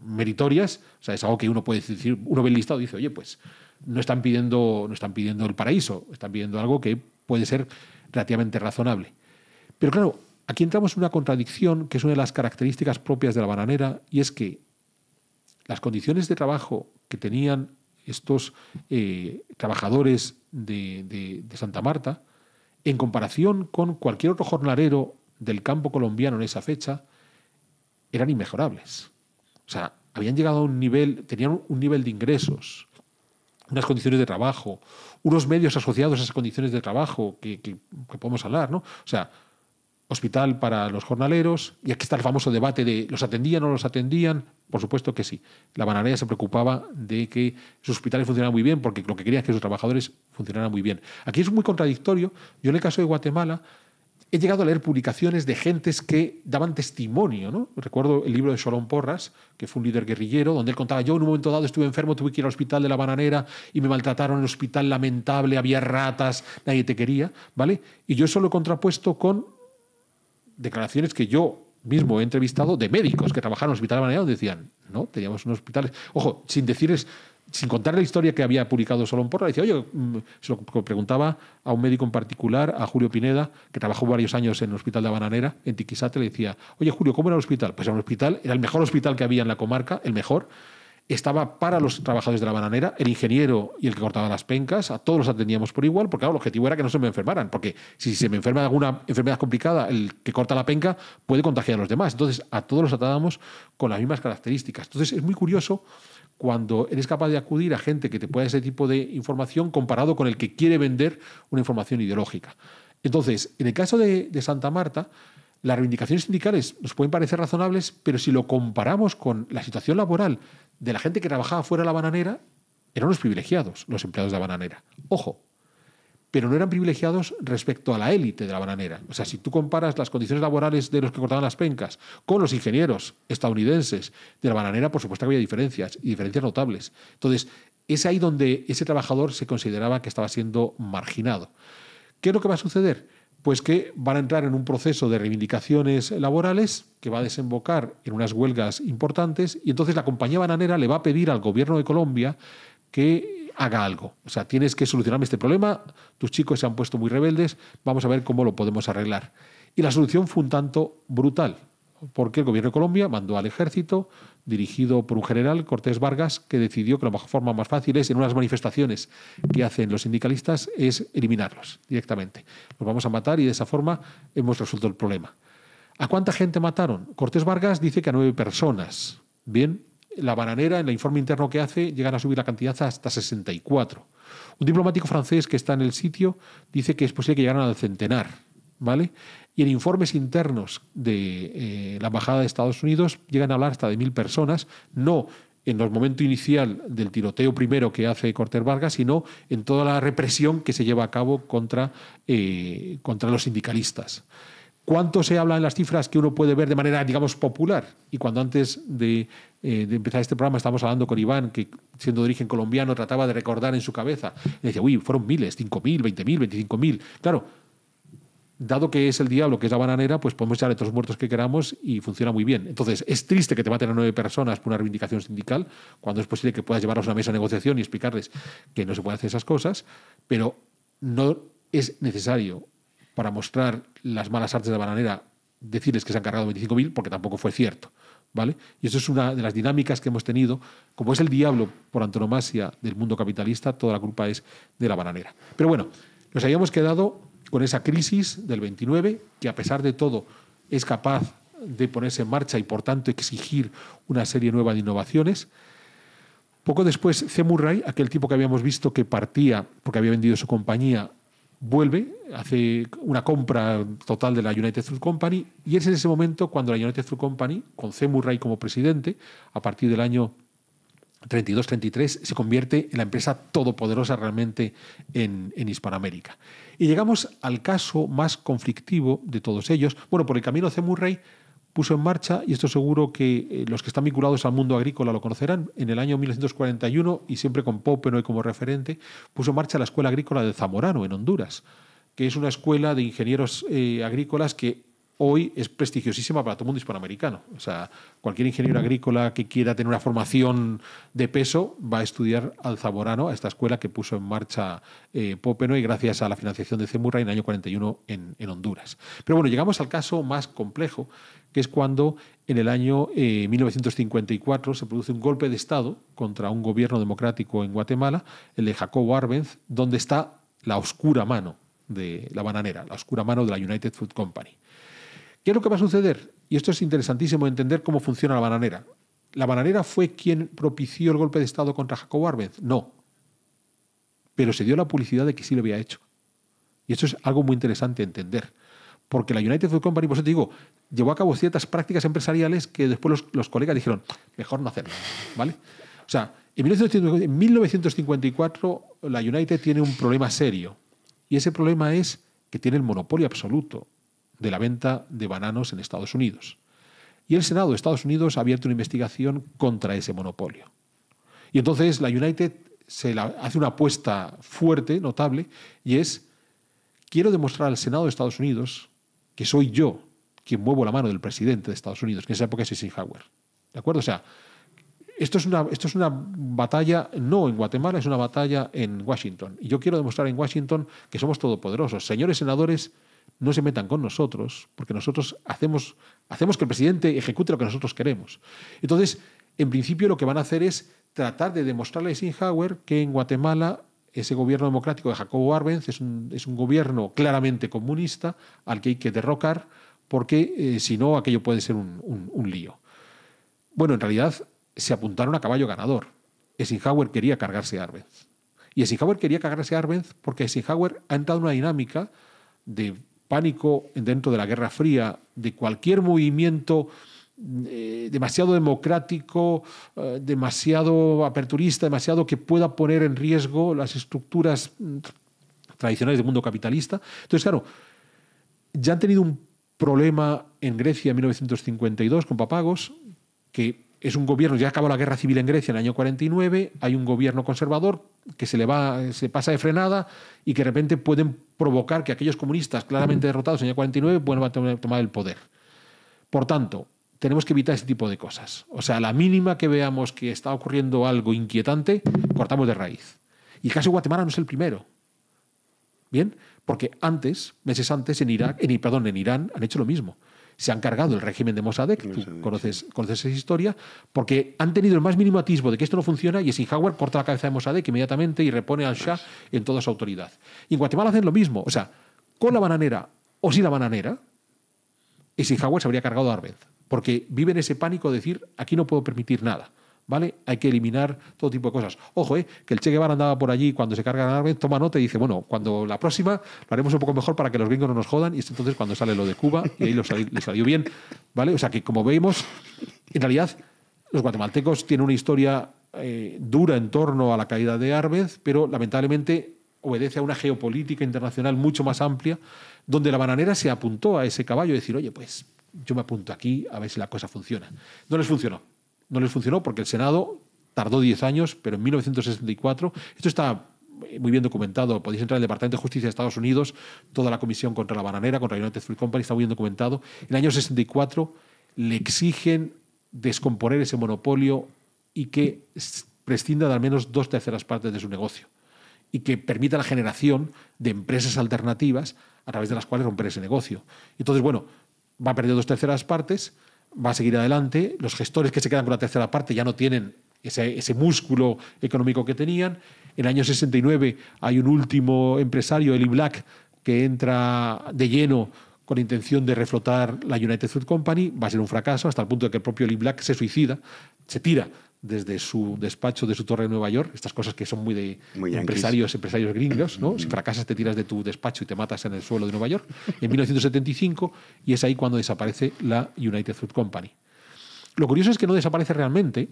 meritorias. O sea, es algo que uno puede decir, uno ve el listado y dice, oye, pues no están pidiendo, no están pidiendo el paraíso, están pidiendo algo que puede ser relativamente razonable. Pero claro, aquí entramos en una contradicción que es una de las características propias de la bananera y es que las condiciones de trabajo que tenían estos eh, trabajadores de Santa Marta en comparación con cualquier otro jornalero del campo colombiano en esa fecha, eran inmejorables. O sea, habían llegado a un nivel, tenían un nivel de ingresos, unas condiciones de trabajo, unos medios asociados a esas condiciones de trabajo que, podemos hablar, ¿no? O sea, hospital para los jornaleros, y aquí está el famoso debate de ¿los atendían o no los atendían? Por supuesto que sí. La bananera se preocupaba de que sus hospitales funcionaran muy bien, porque lo que quería es que sus trabajadores funcionaran muy bien. Aquí es muy contradictorio. Yo en el caso de Guatemala he llegado a leer publicaciones de gentes que daban testimonio. ¿no? Recuerdo el libro de Solón Porras, que fue un líder guerrillero, donde él contaba, yo en un momento dado estuve enfermo, tuve que ir al hospital de la bananera y me maltrataron en el hospital lamentable, había ratas, nadie te quería. ¿vale? Y yo eso lo he contrapuesto con declaraciones que yo mismo he entrevistado de médicos que trabajaron en el hospital de donde decían, no, teníamos unos hospitales. Ojo, sin decirles, sin contar la historia que había publicado Solón Porra, decía, oye, mm, se lo preguntaba a un médico en particular, a Julio Pineda, que trabajó varios años en el hospital de Bananera, en Tiquisate, le decía, oye, Julio, ¿cómo era el hospital? Pues era un hospital, era el mejor hospital que había en la comarca, el mejor estaba para los trabajadores de la bananera, el ingeniero y el que cortaba las pencas, a todos los atendíamos por igual, porque claro, el objetivo era que no se me enfermaran, porque si se me enferma alguna enfermedad complicada, el que corta la penca puede contagiar a los demás. Entonces, a todos los atábamos con las mismas características. Entonces, es muy curioso cuando eres capaz de acudir a gente que te pueda ese tipo de información comparado con el que quiere vender una información ideológica. Entonces, en el caso de Santa Marta, las reivindicaciones sindicales nos pueden parecer razonables, pero si lo comparamos con la situación laboral de la gente que trabajaba fuera de la bananera, eran los privilegiados, los empleados de la bananera. Ojo, pero no eran privilegiados respecto a la élite de la bananera. O sea, si tú comparas las condiciones laborales de los que cortaban las pencas con los ingenieros estadounidenses de la bananera, por supuesto que había diferencias y diferencias notables. Entonces, es ahí donde ese trabajador se consideraba que estaba siendo marginado. ¿Qué es lo que va a suceder? pues que van a entrar en un proceso de reivindicaciones laborales que va a desembocar en unas huelgas importantes y entonces la compañía bananera le va a pedir al gobierno de Colombia que haga algo. O sea, tienes que solucionarme este problema, tus chicos se han puesto muy rebeldes, vamos a ver cómo lo podemos arreglar. Y la solución fue un tanto brutal porque el gobierno de Colombia mandó al ejército, dirigido por un general, Cortés Vargas, que decidió que la forma más fácil es, en unas manifestaciones que hacen los sindicalistas, es eliminarlos directamente. Los vamos a matar y de esa forma hemos resuelto el problema. ¿A cuánta gente mataron? Cortés Vargas dice que a nueve personas. Bien, la bananera, en el informe interno que hace, llegan a subir la cantidad hasta 64. Un diplomático francés que está en el sitio dice que es posible que llegaran al centenar ¿vale? Y en informes internos de eh, la Embajada de Estados Unidos llegan a hablar hasta de mil personas, no en el momento inicial del tiroteo primero que hace Corter Vargas, sino en toda la represión que se lleva a cabo contra, eh, contra los sindicalistas. ¿Cuánto se habla en las cifras que uno puede ver de manera, digamos, popular? Y cuando antes de, eh, de empezar este programa estábamos hablando con Iván, que siendo de origen colombiano trataba de recordar en su cabeza, y decía, uy, fueron miles, 5.000, 20.000, 25.000. Claro, dado que es el diablo, que es la bananera, pues podemos echarle todos los muertos que queramos y funciona muy bien. Entonces, es triste que te maten a nueve personas por una reivindicación sindical, cuando es posible que puedas llevarlos a una mesa de negociación y explicarles que no se pueden hacer esas cosas, pero no es necesario para mostrar las malas artes de la bananera decirles que se han cargado 25.000, porque tampoco fue cierto. ¿Vale? Y eso es una de las dinámicas que hemos tenido. Como es el diablo por antonomasia del mundo capitalista, toda la culpa es de la bananera. Pero bueno, nos habíamos quedado con esa crisis del 29, que a pesar de todo es capaz de ponerse en marcha y por tanto exigir una serie nueva de innovaciones. Poco después, C. Murray, aquel tipo que habíamos visto que partía porque había vendido su compañía, vuelve, hace una compra total de la United Fruit Company y es en ese momento cuando la United Fruit Company, con C. Murray como presidente, a partir del año 32-33 se convierte en la empresa todopoderosa realmente en, Hispanoamérica. Y llegamos al caso más conflictivo de todos ellos. Bueno, por el camino C. puso en marcha, y esto seguro que eh, los que están vinculados al mundo agrícola lo conocerán, en el año 1941, y siempre con Pope hoy como referente, puso en marcha la Escuela Agrícola de Zamorano, en Honduras, que es una escuela de ingenieros eh, agrícolas que hoy es prestigiosísima para todo el mundo hispanoamericano. O sea, cualquier ingeniero agrícola que quiera tener una formación de peso va a estudiar al Zaborano, a esta escuela que puso en marcha eh, y gracias a la financiación de Cemurra en el año 41 en, Honduras. Pero bueno, llegamos al caso más complejo, que es cuando en el año 1954 eh, se produce un golpe de Estado contra un gobierno democrático en Guatemala, el de Jacobo Arbenz, donde está la oscura mano de la bananera, la oscura mano de la United Food Company. ¿Qué es lo que va a suceder? Y esto es interesantísimo entender cómo funciona la bananera. ¿La bananera fue quien propició el golpe de Estado contra Jacobo Arbenz? No. Pero se dio la publicidad de que sí lo había hecho. Y esto es algo muy interesante entender. Porque la United Food Company, por eso te digo, llevó a cabo ciertas prácticas empresariales que después los, los colegas dijeron, mejor no hacerlo. ¿Vale? O sea, en 1954 la United tiene un problema serio. Y ese problema es que tiene el monopolio absoluto de la venta de bananos en Estados Unidos. Y el Senado de Estados Unidos ha abierto una investigación contra ese monopolio. Y entonces la United se la hace una apuesta fuerte, notable, y es, quiero demostrar al Senado de Estados Unidos que soy yo quien muevo la mano del presidente de Estados Unidos, que en esa época es Eisenhower. ¿De acuerdo? O sea, esto es, una, esto es una batalla, no en Guatemala, es una batalla en Washington. Y yo quiero demostrar en Washington que somos todopoderosos. Señores senadores, no se metan con nosotros, porque nosotros hacemos, hacemos que el presidente ejecute lo que nosotros queremos. Entonces, en principio lo que van a hacer es tratar de demostrarle a Eisenhower que en Guatemala ese gobierno democrático de Jacobo Arbenz es un, gobierno claramente comunista al que hay que derrocar, porque eh, si no aquello puede ser un, un lío. Bueno, en realidad se apuntaron a caballo ganador. Eisenhower quería cargarse a Arbenz. Y Eisenhower quería cargarse a Arbenz porque Eisenhower ha entrado en una dinámica de pánico dentro de la Guerra Fría, de cualquier movimiento eh, demasiado democrático, eh, demasiado aperturista, demasiado que pueda poner en riesgo las estructuras mm, tradicionales del mundo capitalista. Entonces, claro, ya han tenido un problema en Grecia en 1952 con Papagos, que es un gobierno, ya acabó la guerra civil en Grecia en el año 49, hay un gobierno conservador que se le va, se pasa de frenada y que de repente pueden provocar que aquellos comunistas claramente derrotados en el año 49 vuelvan a tomar el poder. Por tanto, tenemos que evitar ese tipo de cosas. O sea, la mínima que veamos que está ocurriendo algo inquietante, cortamos de raíz. Y el caso de Guatemala no es el primero. ¿Bien? Porque antes, meses antes, en Irak, en, en Irán, han hecho lo mismo se han cargado el régimen de Mossadegh, tú conoces, conoces, esa historia, porque han tenido el más mínimo atisbo de que esto no funciona y Eisenhower corta la cabeza de Mossadegh inmediatamente y repone al Shah en toda su autoridad. Y en Guatemala hacen lo mismo, o sea, con la bananera o sin la bananera, Eisenhower se habría cargado a Arbenz, porque viven ese pánico de decir, aquí no puedo permitir nada. ¿vale? Hay que eliminar todo tipo de cosas. Ojo, ¿eh? que el Che Guevara andaba por allí cuando se carga la toma nota y dice, bueno, cuando la próxima lo haremos un poco mejor para que los gringos no nos jodan y entonces cuando sale lo de Cuba y ahí le salió bien, ¿vale? O sea que como vemos, en realidad los guatemaltecos tienen una historia eh, dura en torno a la caída de Arbez pero lamentablemente obedece a una geopolítica internacional mucho más amplia, donde la bananera se apuntó a ese caballo y decir, oye, pues yo me apunto aquí a ver si la cosa funciona. No les funcionó, no les funcionó porque el Senado tardó 10 años, pero en 1964, esto está muy bien documentado, podéis entrar en el Departamento de Justicia de Estados Unidos, toda la comisión contra la bananera, contra United Fruit Company, está muy bien documentado. En el año 64 le exigen descomponer ese monopolio y que prescinda de al menos dos terceras partes de su negocio y que permita la generación de empresas alternativas a través de las cuales romper ese negocio. Entonces, bueno, va a perder dos terceras partes, va a seguir adelante, los gestores que se quedan con la tercera parte ya no tienen ese, músculo económico que tenían. En el año 69 hay un último empresario, Eli Black, que entra de lleno con intención de reflotar la United food Company, va a ser un fracaso hasta el punto de que el propio Eli Black se suicida, se tira desde su despacho de su torre de Nueva York, estas cosas que son muy de empresarios, empresarios gringos, ¿no? Si fracasas te tiras de tu despacho y te matas en el suelo de Nueva York, en 1975, y es ahí cuando desaparece la United Fruit Company. Lo curioso es que no desaparece realmente,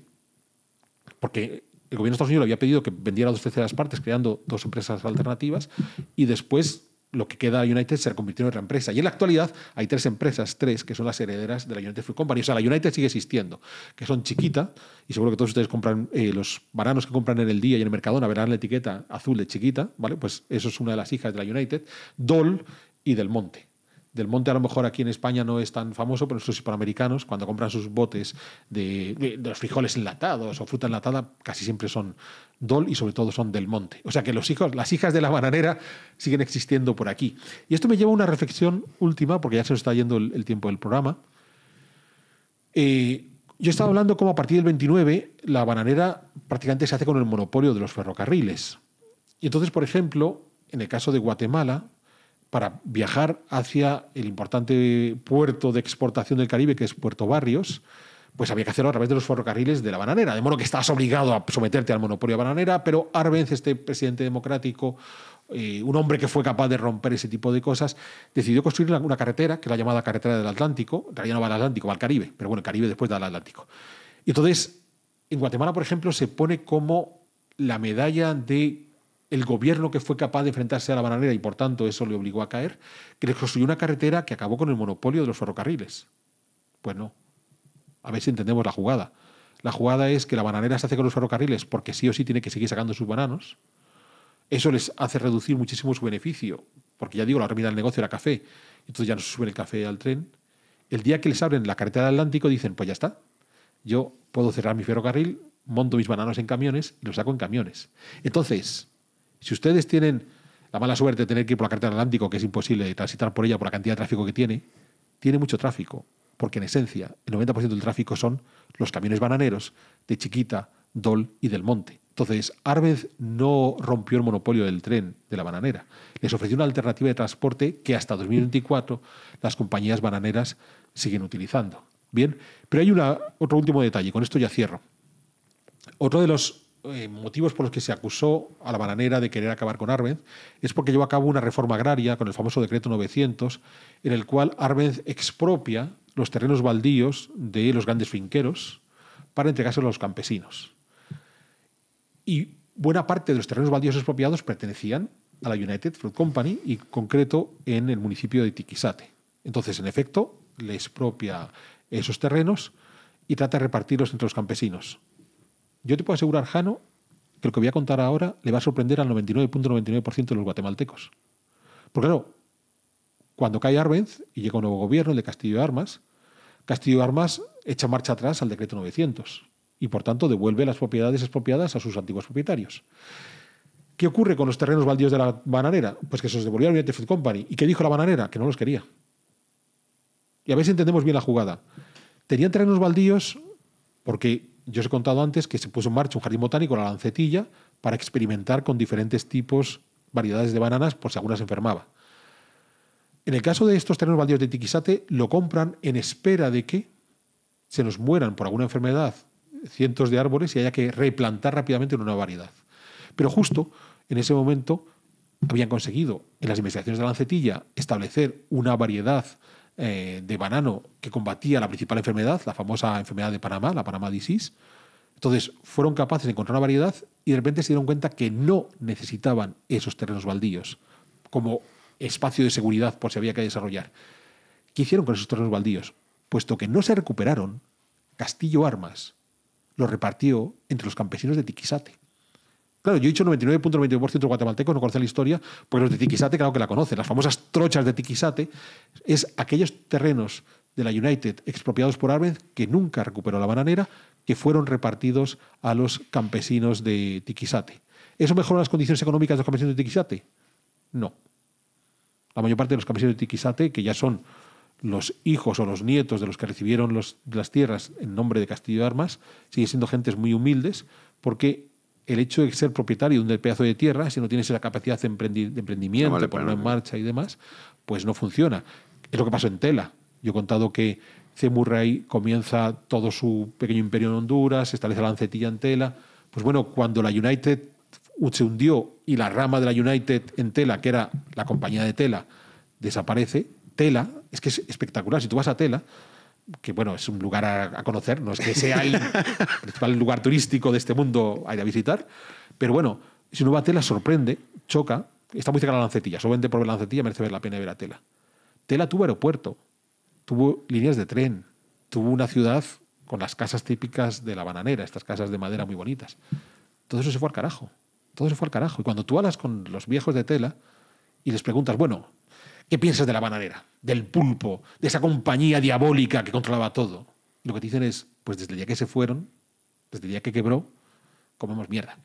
porque el gobierno de Estados Unidos le había pedido que vendiera dos terceras partes, creando dos empresas alternativas, y después lo que queda de United se convirtió en otra empresa. Y en la actualidad hay tres empresas, tres, que son las herederas de la United Fruit Company. O sea, la United sigue existiendo, que son chiquita, y seguro que todos ustedes compran eh, los bananos que compran en el día y en el Mercadona, verán la etiqueta azul de chiquita, ¿vale? Pues eso es una de las hijas de la United, Doll y Del Monte. Del Monte a lo mejor aquí en España no es tan famoso, pero nuestros hispanoamericanos cuando compran sus botes de, los frijoles enlatados o fruta enlatada casi siempre son Dol y sobre todo son Del Monte. O sea que los hijos, las hijas de la bananera siguen existiendo por aquí. Y esto me lleva a una reflexión última, porque ya se nos está yendo el, tiempo del programa. Eh, yo estaba hablando cómo a partir del 29 la bananera prácticamente se hace con el monopolio de los ferrocarriles. Y entonces, por ejemplo, en el caso de Guatemala, para viajar hacia el importante puerto de exportación del Caribe, que es Puerto Barrios, pues había que hacerlo a través de los ferrocarriles de la bananera. De modo que estás obligado a someterte al monopolio bananera, pero Arbenz, este presidente democrático, eh, un hombre que fue capaz de romper ese tipo de cosas, decidió construir una carretera, que la llamada carretera del Atlántico, en realidad no va al Atlántico, va al Caribe, pero bueno, el Caribe después da al Atlántico. Y entonces, en Guatemala, por ejemplo, se pone como la medalla de el gobierno que fue capaz de enfrentarse a la bananera y por tanto eso le obligó a caer, que les construyó una carretera que acabó con el monopolio de los ferrocarriles. Pues no. A ver si entendemos la jugada. La jugada es que la bananera se hace con los ferrocarriles porque sí o sí tiene que seguir sacando sus bananos. Eso les hace reducir muchísimo su beneficio, porque ya digo, la remida del negocio era café, entonces ya no se sube el café al tren. El día que les abren la carretera del Atlántico dicen, pues ya está, yo puedo cerrar mi ferrocarril, monto mis bananos en camiones y los saco en camiones. Entonces, si ustedes tienen la mala suerte de tener que ir por la carretera atlántico, que es imposible transitar por ella por la cantidad de tráfico que tiene, tiene mucho tráfico, porque en esencia el 90% del tráfico son los camiones bananeros de Chiquita, Dol y del Monte. Entonces, Arvez no rompió el monopolio del tren de la bananera. Les ofreció una alternativa de transporte que hasta 2024 las compañías bananeras siguen utilizando. Bien, pero hay otro último detalle, con esto ya cierro. Otro de los eh, motivos por los que se acusó a la bananera de querer acabar con Arbenz es porque llevó a cabo una reforma agraria con el famoso decreto 900, en el cual Arbenz expropia los terrenos baldíos de los grandes finqueros para entregárselos a los campesinos. Y buena parte de los terrenos baldíos expropiados pertenecían a la United Fruit Company y concreto en el municipio de Tiquisate. Entonces, en efecto, le expropia esos terrenos y trata de repartirlos entre los campesinos. Yo te puedo asegurar, Jano, que lo que voy a contar ahora le va a sorprender al 99.99% de los guatemaltecos. Porque claro, cuando cae Arbenz y llega un nuevo gobierno, el de Castillo de Armas, Castillo de Armas echa marcha atrás al decreto 900 y por tanto devuelve las propiedades expropiadas a sus antiguos propietarios. ¿Qué ocurre con los terrenos baldíos de la bananera? Pues que se los devolvió a United Food Company. ¿Y qué dijo la bananera? Que no los quería. Y a ver si entendemos bien la jugada. Tenían terrenos baldíos porque yo os he contado antes que se puso en marcha un jardín botánico la Lancetilla para experimentar con diferentes tipos, variedades de bananas por si alguna se enfermaba. En el caso de estos terrenos baldíos de Tiquisate, lo compran en espera de que se nos mueran por alguna enfermedad cientos de árboles y haya que replantar rápidamente una una variedad. Pero justo en ese momento habían conseguido en las investigaciones de la Lancetilla establecer una variedad eh, de banano que combatía la principal enfermedad, la famosa enfermedad de Panamá, la Panamá Disease. Entonces fueron capaces de encontrar una variedad y de repente se dieron cuenta que no necesitaban esos terrenos baldíos como espacio de seguridad por si había que desarrollar. ¿Qué hicieron con esos terrenos baldíos? Puesto que no se recuperaron, Castillo Armas lo repartió entre los campesinos de Tiquisate. Claro, yo he dicho 99.99% de guatemalteco no conocen la historia, pues los de Tiquisate, claro que la conocen. Las famosas trochas de Tiquisate es aquellos terrenos de la United expropiados por Arbenz que nunca recuperó la bananera, que fueron repartidos a los campesinos de Tiquisate. ¿Eso mejora las condiciones económicas de los campesinos de Tiquisate? No. La mayor parte de los campesinos de Tiquisate, que ya son los hijos o los nietos de los que recibieron las tierras en nombre de Castillo de Armas, siguen siendo gentes muy humildes porque el hecho de ser propietario de un pedazo de tierra, si no tienes la capacidad de, emprendimiento de emprendimiento, ponerlo en marcha y demás, pues no funciona. Es lo que pasó en Tela. Yo he contado que C. comienza todo su pequeño imperio en Honduras, se establece la lancetilla en Tela. Pues bueno, cuando la United se hundió y la rama de la United en Tela, que era la compañía de Tela, desaparece, Tela, es que es espectacular, si tú vas a Tela, que bueno, es un lugar a, conocer, no es que sea el principal lugar turístico de este mundo hay ir a visitar, pero bueno, si uno va a Tela sorprende, choca, está muy cerca de la Lancetilla, solamente por la Lancetilla merece ver la pena ver a Tela. Tela tuvo aeropuerto, tuvo líneas de tren, tuvo una ciudad con las casas típicas de la bananera, estas casas de madera muy bonitas. Todo eso se fue al carajo, todo se fue al carajo. Y cuando tú hablas con los viejos de Tela y les preguntas, bueno, ¿Qué piensas de la bananera, del pulpo, de esa compañía diabólica que controlaba todo? Lo que te dicen es, pues desde el día que se fueron, desde el día que quebró, comemos mierda.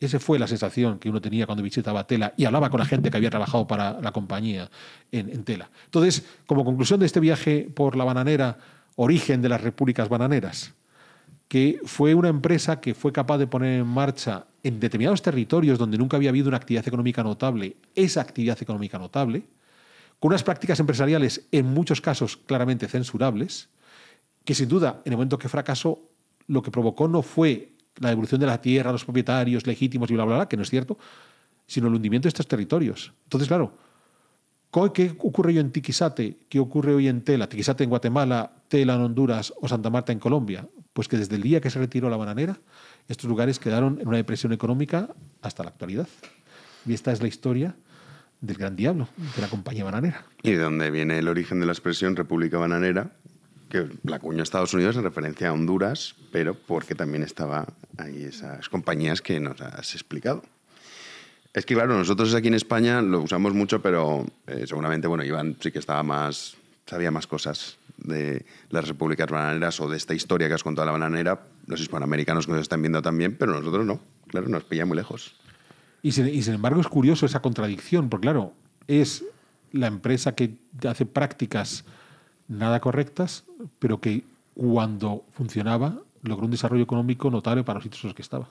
Esa fue la sensación que uno tenía cuando visitaba Tela y hablaba con la gente que había trabajado para la compañía en, en Tela. Entonces, como conclusión de este viaje por la bananera, origen de las repúblicas bananeras, que fue una empresa que fue capaz de poner en marcha en determinados territorios donde nunca había habido una actividad económica notable, esa actividad económica notable, con unas prácticas empresariales en muchos casos claramente censurables, que sin duda en el momento que fracasó lo que provocó no fue la devolución de la tierra a los propietarios legítimos y bla, bla, bla, que no es cierto, sino el hundimiento de estos territorios. Entonces, claro, ¿qué ocurre hoy en Tiquisate? ¿Qué ocurre hoy en Tela? Tiquisate en Guatemala, Tela en Honduras o Santa Marta en Colombia. Pues que desde el día que se retiró la bananera, estos lugares quedaron en una depresión económica hasta la actualidad. Y esta es la historia del gran diablo, de la compañía bananera. Y de dónde viene el origen de la expresión República Bananera, que la cuña Estados Unidos en referencia a Honduras, pero porque también estaba ahí esas compañías que nos has explicado. Es que claro, nosotros aquí en España lo usamos mucho, pero eh, seguramente, bueno, Iván sí que estaba más, sabía más cosas de las repúblicas bananeras o de esta historia que has contado a la bananera. Los hispanoamericanos que nos están viendo también, pero nosotros no. Claro, nos pilla muy lejos. Y sin, embargo es curioso esa contradicción, porque claro, es la empresa que hace prácticas nada correctas, pero que cuando funcionaba logró un desarrollo económico notable para los sitios en los que estaba.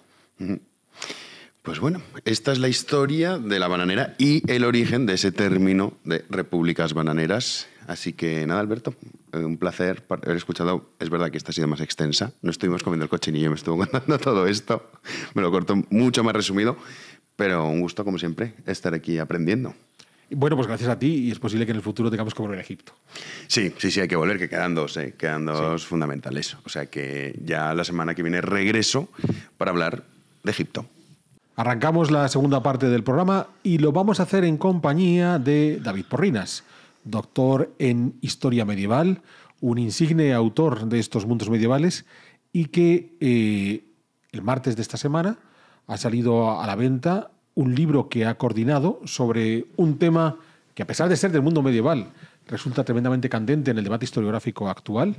Pues bueno, esta es la historia de la bananera y el origen de ese término de repúblicas bananeras. Así que nada, Alberto, eh, un placer haber escuchado. Es verdad que esta ha sido más extensa. No estuvimos comiendo el cochinillo me estuvo contando todo esto. Me lo corto mucho más resumido. Pero un gusto, como siempre, estar aquí aprendiendo. Bueno, pues gracias a ti y es posible que en el futuro tengamos que volver a Egipto. Sí, sí, sí, hay que volver, que quedan dos, eh, quedan dos fundamentales. O sea que ya la semana que viene regreso para hablar de Egipto. Arrancamos la segunda parte del programa y lo vamos a hacer en compañía de David Porrinas, doctor en historia medieval, un insigne autor de estos mundos medievales y que eh, el martes de esta semana ha salido a la venta un libro que ha coordinado sobre un tema que a pesar de ser del mundo medieval resulta tremendamente candente en el debate historiográfico actual.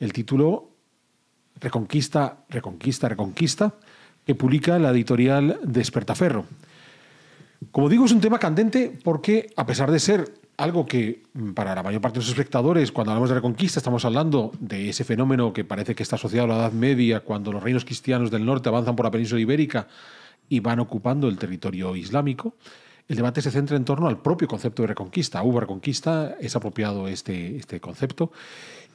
El título Reconquista, Reconquista, Reconquista, que publica la editorial Despertaferro. Como digo, es un tema candente porque, a pesar de ser algo que mm, para la mayor parte de los espectadores, cuando hablamos de reconquista, estamos hablando de ese fenómeno que parece que está asociado a la Edad Media, cuando los reinos cristianos del norte avanzan por la península ibérica y van ocupando el territorio islámico. El debate se centra en torno al propio concepto de reconquista. Hubo reconquista, es apropiado este, este concepto.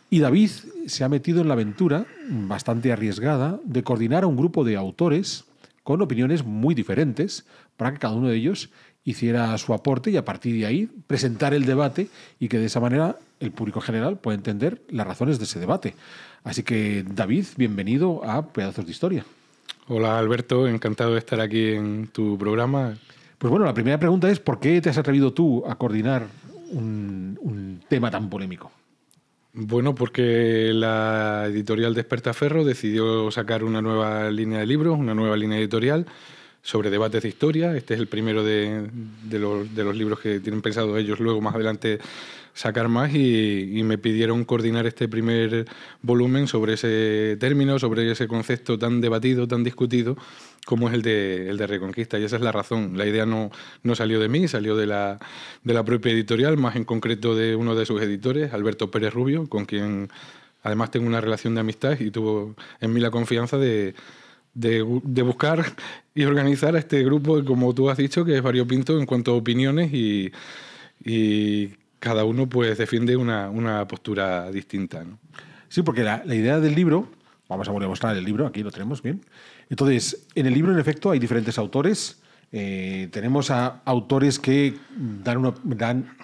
Y David se ha metido en la aventura, mm, bastante arriesgada, de coordinar a un grupo de autores con opiniones muy diferentes para que cada uno de ellos hiciera su aporte y a partir de ahí presentar el debate y que de esa manera el público general pueda entender las razones de ese debate. Así que David, bienvenido a Pedazos de Historia. Hola Alberto, encantado de estar aquí en tu programa. Pues bueno, la primera pregunta es ¿por qué te has atrevido tú a coordinar un, tema tan polémico? Bueno, porque la editorial Despertaferro decidió sacar una nueva línea de libros, una nueva línea editorial sobre debates de historia. Este es el primero de, los, libros que tienen pensado ellos luego más adelante sacar más y, me pidieron coordinar este primer volumen sobre ese término, sobre ese concepto tan debatido, tan discutido como es el de, el de Reconquista. Y esa es la razón. La idea no, no salió de mí, salió de la, de la propia editorial, más en concreto de uno de sus editores, Alberto Pérez Rubio, con quien además tengo una relación de amistad y tuvo en mí la confianza de de, buscar y organizar este grupo, como tú has dicho, que es variopinto en cuanto a opiniones y, cada uno pues defiende una, postura distinta. Sí, porque la, idea del libro, vamos a volver a mostrar el libro, aquí lo tenemos bien. Entonces, en el libro, en efecto, hay diferentes autores. Eh, tenemos a autores que dan una, dan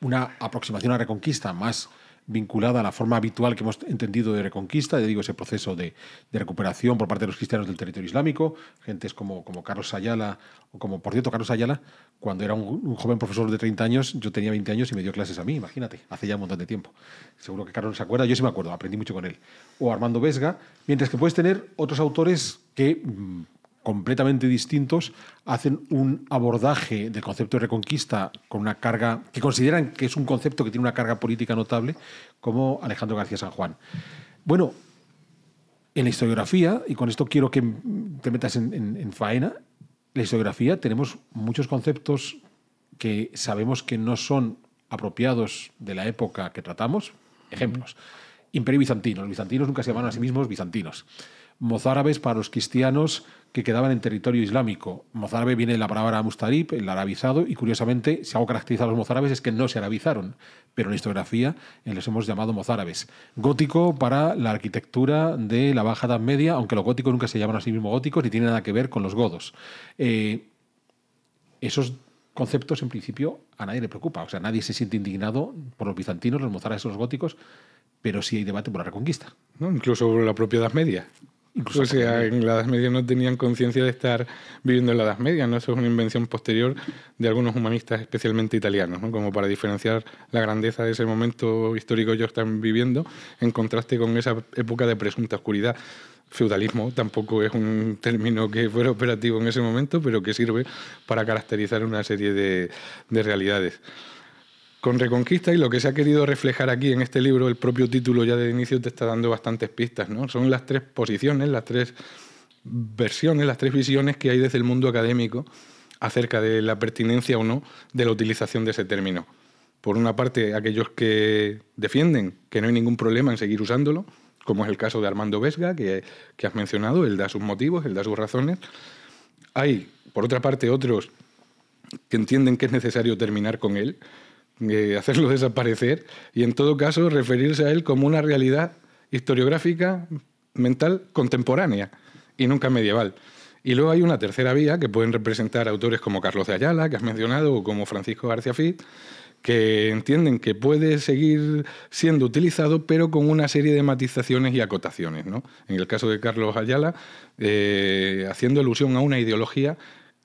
una aproximación a la Reconquista más vinculada a la forma habitual que hemos entendido de reconquista, ya digo, ese proceso de, recuperación por parte de los cristianos del territorio islámico, gentes como, como Carlos Ayala, o como, por cierto, Carlos Ayala, cuando era un, joven profesor de 30 años, yo tenía 20 años y me dio clases a mí, imagínate, hace ya un montón de tiempo. Seguro que Carlos se acuerda, yo sí me acuerdo, aprendí mucho con él. O Armando Vesga, mientras que puedes tener otros autores que mm, completamente distintos, hacen un abordaje del concepto de reconquista con una carga, que consideran que es un concepto que tiene una carga política notable, como Alejandro García San Juan. Bueno, en la historiografía, y con esto quiero que te metas en, en faena, la historiografía tenemos muchos conceptos que sabemos que no son apropiados de la época que tratamos. Ejemplos. Imperio bizantino. Los bizantinos nunca se llamaron a sí mismos bizantinos mozárabes para los cristianos que quedaban en territorio islámico. Mozárabe viene de la palabra mustarib, el arabizado, y curiosamente, si algo caracteriza a los mozárabes es que no se arabizaron, pero en la historiografía eh, les hemos llamado mozárabes. Gótico para la arquitectura de la Baja Edad Media, aunque los góticos nunca se llaman a sí mismos góticos ni tiene nada que ver con los godos. Eh, esos conceptos, en principio, a nadie le preocupa. O sea, nadie se siente indignado por los bizantinos, los mozárabes o los góticos, pero sí hay debate por la reconquista. No, incluso sobre la propiedad media o sea, en la Edad Media no tenían conciencia de estar viviendo en la Edad Media, ¿no? Eso es una invención posterior de algunos humanistas, especialmente italianos, Como para diferenciar la grandeza de ese momento histórico que ellos están viviendo en contraste con esa época de presunta oscuridad. Feudalismo tampoco es un término que fuera operativo en ese momento, pero que sirve para caracterizar una serie de, de realidades con Reconquista y lo que se ha querido reflejar aquí en este libro, el propio título ya de inicio te está dando bastantes pistas, ¿no? Son las tres posiciones, las tres versiones, las tres visiones que hay desde el mundo académico acerca de la pertinencia o no de la utilización de ese término. Por una parte, aquellos que defienden que no hay ningún problema en seguir usándolo, como es el caso de Armando Vesga, que, que has mencionado, él da sus motivos, él da sus razones. Hay, por otra parte, otros que entienden que es necesario terminar con él, eh, hacerlo desaparecer y en todo caso referirse a él como una realidad historiográfica mental contemporánea y nunca medieval. Y luego hay una tercera vía que pueden representar autores como Carlos de Ayala, que has mencionado, o como Francisco García Fitz que entienden que puede seguir siendo utilizado, pero con una serie de matizaciones y acotaciones. En el caso de Carlos Ayala, eh, haciendo alusión a una ideología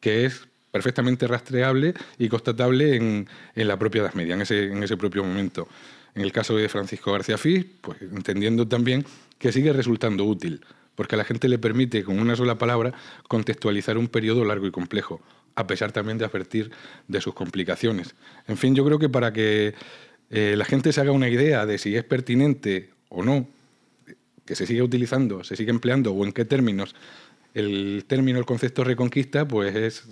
que es perfectamente rastreable y constatable en, la propia Edad Media, en ese, en ese propio momento. En el caso de Francisco García Fís, pues entendiendo también que sigue resultando útil, porque a la gente le permite con una sola palabra contextualizar un periodo largo y complejo, a pesar también de advertir de sus complicaciones. En fin, yo creo que para que eh, la gente se haga una idea de si es pertinente o no, que se sigue utilizando, se sigue empleando o en qué términos el término, el concepto reconquista, pues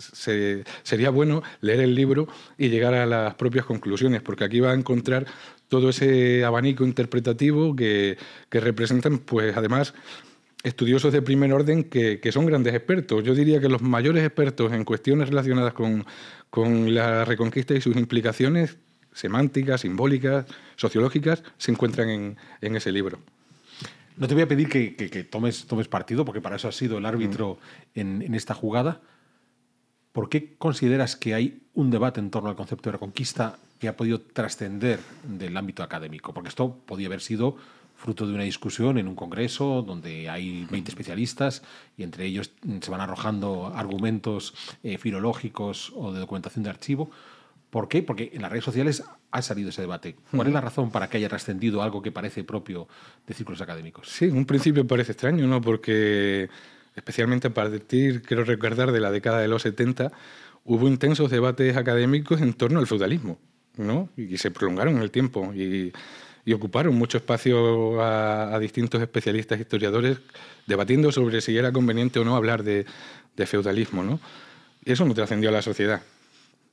sería bueno leer el libro y llegar a las propias conclusiones, porque aquí va a encontrar todo ese abanico interpretativo que, representan, pues además, estudiosos de primer orden que, son grandes expertos. Yo diría que los mayores expertos en cuestiones relacionadas con, la reconquista y sus implicaciones semánticas, simbólicas, sociológicas, se encuentran en ese libro. No te voy a pedir que, tomes, tomes partido, porque para eso has sido el árbitro en, esta jugada. ¿Por qué consideras que hay un debate en torno al concepto de reconquista que ha podido trascender del ámbito académico? Porque esto podía haber sido fruto de una discusión en un congreso donde hay 20 especialistas y entre ellos se van arrojando argumentos eh, filológicos o de documentación de archivo. ¿Por qué? Porque en las redes sociales ha salido ese debate. ¿Cuál es la razón para que haya trascendido algo que parece propio de círculos académicos? Sí, en un principio parece extraño, ¿no? Porque especialmente a partir, quiero recordar, de la década de los 70, hubo intensos debates académicos en torno al feudalismo, ¿no? Y se prolongaron en el tiempo y, ocuparon mucho espacio a, distintos especialistas, e historiadores, debatiendo sobre si era conveniente o no hablar de, feudalismo, ¿no? Eso no trascendió a la sociedad.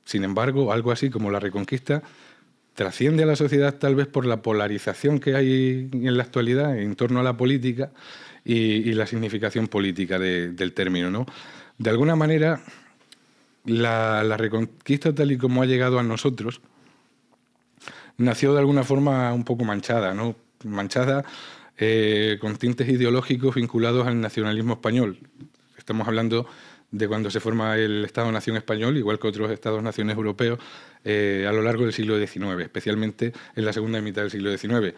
Sin embargo, algo así como la Reconquista trasciende a la sociedad tal vez por la polarización que hay en la actualidad en torno a la política y, la significación política del término. ¿no? De alguna manera, la, reconquista tal y como ha llegado a nosotros nació de alguna forma un poco manchada, ¿no? manchada eh, con tintes ideológicos vinculados al nacionalismo español. Estamos hablando de cuando se forma el Estado-Nación español, igual que otros Estados-Naciones europeos, eh, a lo largo del siglo XIX, especialmente en la segunda mitad del siglo XIX.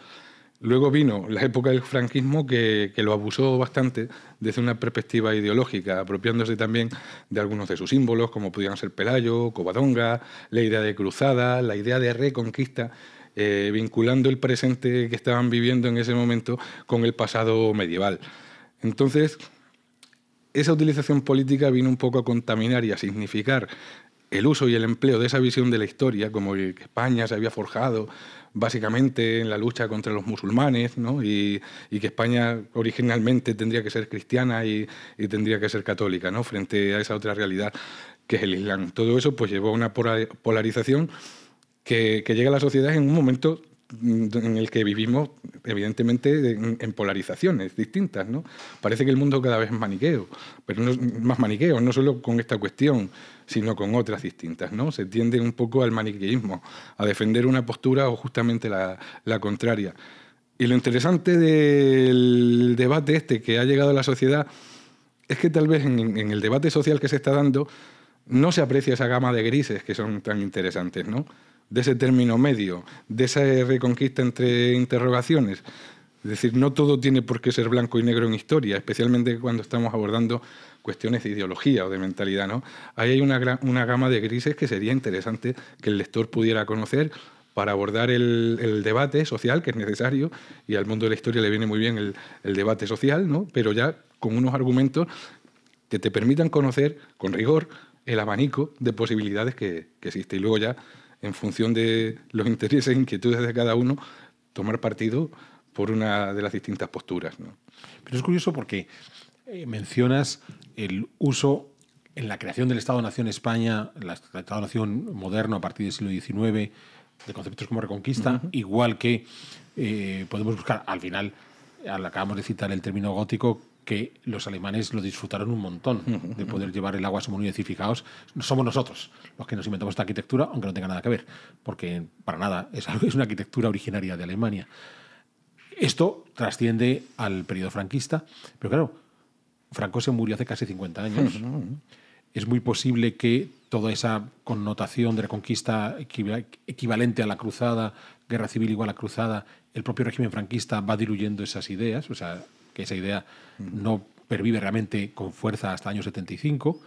Luego vino la época del franquismo que, lo abusó bastante desde una perspectiva ideológica, apropiándose también de algunos de sus símbolos, como podían ser Pelayo, Covadonga, la idea de cruzada, la idea de reconquista, eh, vinculando el presente que estaban viviendo en ese momento con el pasado medieval. Entonces, esa utilización política vino un poco a contaminar y a significar el uso y el empleo de esa visión de la historia, como que España se había forjado básicamente en la lucha contra los musulmanes, ¿no? y, que España originalmente tendría que ser cristiana y, tendría que ser católica, ¿no? frente a esa otra realidad que es el Islam. Todo eso pues, llevó a una polarización que llega a la sociedad en un momento en el que vivimos, evidentemente, en, polarizaciones distintas. ¿no? Parece que el mundo cada vez es maniqueo, pero más maniqueo, no solo con esta cuestión, sino con otras distintas. ¿no? Se tiende un poco al maniqueísmo, a defender una postura o justamente la, contraria. Y lo interesante del debate este que ha llegado a la sociedad es que tal vez en, en el debate social que se está dando no se aprecia esa gama de grises que son tan interesantes, ¿no? de ese término medio, de esa reconquista entre interrogaciones. Es decir, no todo tiene por qué ser blanco y negro en historia, especialmente cuando estamos abordando cuestiones de ideología o de mentalidad. ¿no? Ahí hay una, una gama de grises que sería interesante que el lector pudiera conocer para abordar el, debate social que es necesario, y al mundo de la historia le viene muy bien el, debate social, ¿no? pero ya con unos argumentos que te permitan conocer con rigor el abanico de posibilidades que, que existe. Y luego ya en función de los intereses e inquietudes de cada uno, tomar partido por una de las distintas posturas. Pero es curioso porque eh, mencionas el uso en la creación del Estado-Nación España, el Estado-Nación moderno a partir del siglo XIX, de conceptos como Reconquista, igual que eh, podemos buscar al final, acabamos de citar el término gótico, que los alemanes lo disfrutaron un montón de poder llevar el agua a su molino. somos nosotros los que nos inventamos esta arquitectura, aunque no tenga nada que ver, porque para nada es, es una arquitectura originaria de Alemania. Esto trasciende al periodo franquista, pero claro, Franco se murió hace casi 50 años. es muy posible que toda esa connotación de la conquista equivalente a la cruzada, guerra civil igual a la cruzada, el propio régimen franquista va diluyendo esas ideas. O sea, que esa idea no pervive realmente con fuerza hasta el año 75.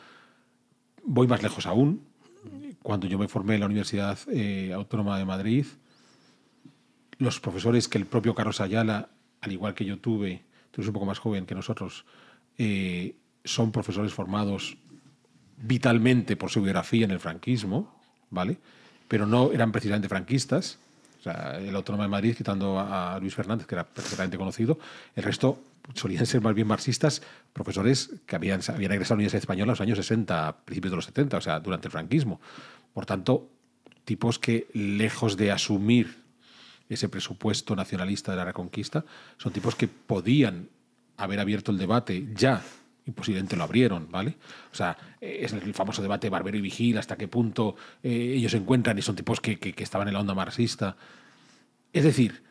Voy más lejos aún. Cuando yo me formé en la Universidad eh, Autónoma de Madrid, los profesores que el propio Carlos Ayala, al igual que yo tuve, tú eres un poco más joven que nosotros, eh, son profesores formados vitalmente por su biografía en el franquismo, ¿vale? Pero no eran precisamente franquistas, o sea, el Autónoma de Madrid, quitando a, Luis Fernández, que era perfectamente conocido, el resto solían ser más bien marxistas, profesores que habían, habían egresado a la Universidad Española en los años 60, a principios de los 70, o sea, durante el franquismo. Por tanto, tipos que, lejos de asumir ese presupuesto nacionalista de la Reconquista, son tipos que podían haber abierto el debate ya y posiblemente lo abrieron, ¿vale? O sea, eh, es el famoso debate Barbero y Vigil, hasta qué punto eh, ellos se encuentran y son tipos que, que estaban en la onda marxista. Es decir,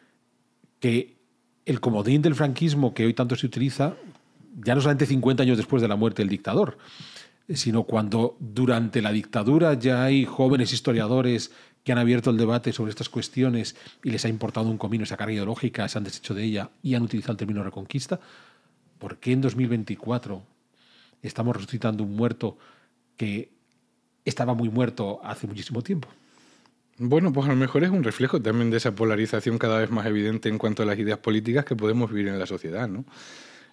que el comodín del franquismo que hoy tanto se utiliza, ya no solamente 50 años después de la muerte del dictador, sino cuando durante la dictadura ya hay jóvenes historiadores que han abierto el debate sobre estas cuestiones y les ha importado un comino esa carga ideológica, se han deshecho de ella y han utilizado el término reconquista. ¿Por qué en 2024 estamos resucitando un muerto que estaba muy muerto hace muchísimo tiempo? Bueno, pues a lo mejor es un reflejo también de esa polarización cada vez más evidente en cuanto a las ideas políticas que podemos vivir en la sociedad, ¿no?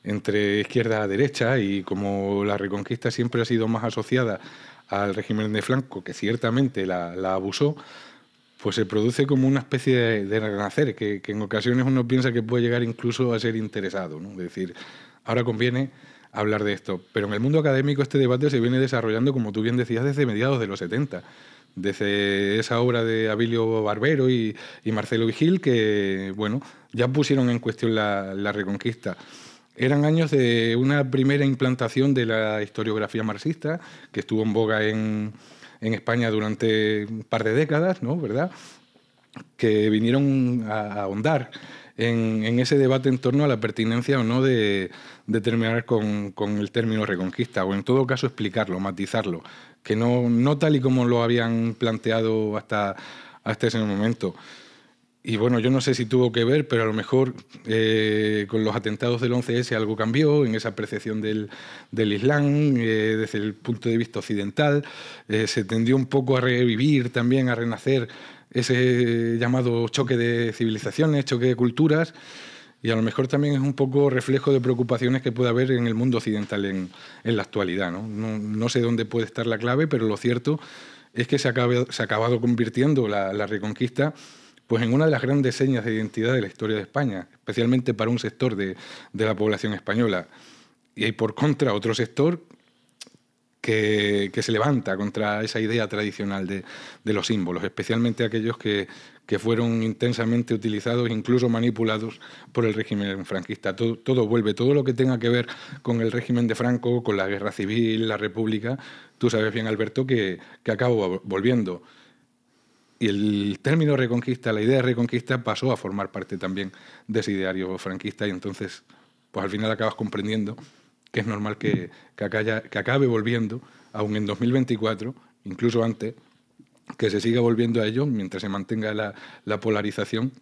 Entre izquierda a derecha y como la reconquista siempre ha sido más asociada al régimen de Franco, que ciertamente la, abusó, pues se produce como una especie de, renacer, que, en ocasiones uno piensa que puede llegar incluso a ser interesado, ¿no? Es decir, Ahora conviene hablar de esto. Pero en el mundo académico este debate se viene desarrollando, como tú bien decías, desde mediados de los 70, desde esa obra de Abilio Barbero y, Marcelo Vigil, que bueno, ya pusieron en cuestión la, reconquista. Eran años de una primera implantación de la historiografía marxista, que estuvo en boga en, España durante un par de décadas, ¿no? ¿Verdad? que vinieron a ahondar en, ese debate en torno a la pertinencia o no de, terminar con, el término reconquista, o en todo caso explicarlo, matizarlo, que no, tal y como lo habían planteado hasta, hasta ese momento. Y bueno, yo no sé si tuvo que ver, pero a lo mejor eh, con los atentados del 11S algo cambió en esa percepción del, Islam eh, desde el punto de vista occidental. Eh, se tendió un poco a revivir también, a renacer ese llamado choque de civilizaciones, choque de culturas, y a lo mejor también es un poco reflejo de preocupaciones que puede haber en el mundo occidental en, la actualidad. ¿no? sé dónde puede estar la clave, pero lo cierto es que se, ha acabado convirtiendo la, Reconquista pues en una de las grandes señas de identidad de la historia de España, especialmente para un sector de, la población española. Y hay por contra, otro sector que, se levanta contra esa idea tradicional de, los símbolos, especialmente aquellos que, fueron intensamente utilizados, incluso manipulados por el régimen franquista. Todo, vuelve, todo lo que tenga que ver con el régimen de Franco, con la guerra civil, la república, tú sabes bien, Alberto, que, acabó volviendo. Y el término reconquista, la idea de reconquista pasó a formar parte también de ese ideario franquista y entonces, pues al final acabas comprendiendo que es normal que, acabe volviendo, aún en 2024, incluso antes, que se siga volviendo a ello mientras se mantenga la, polarización,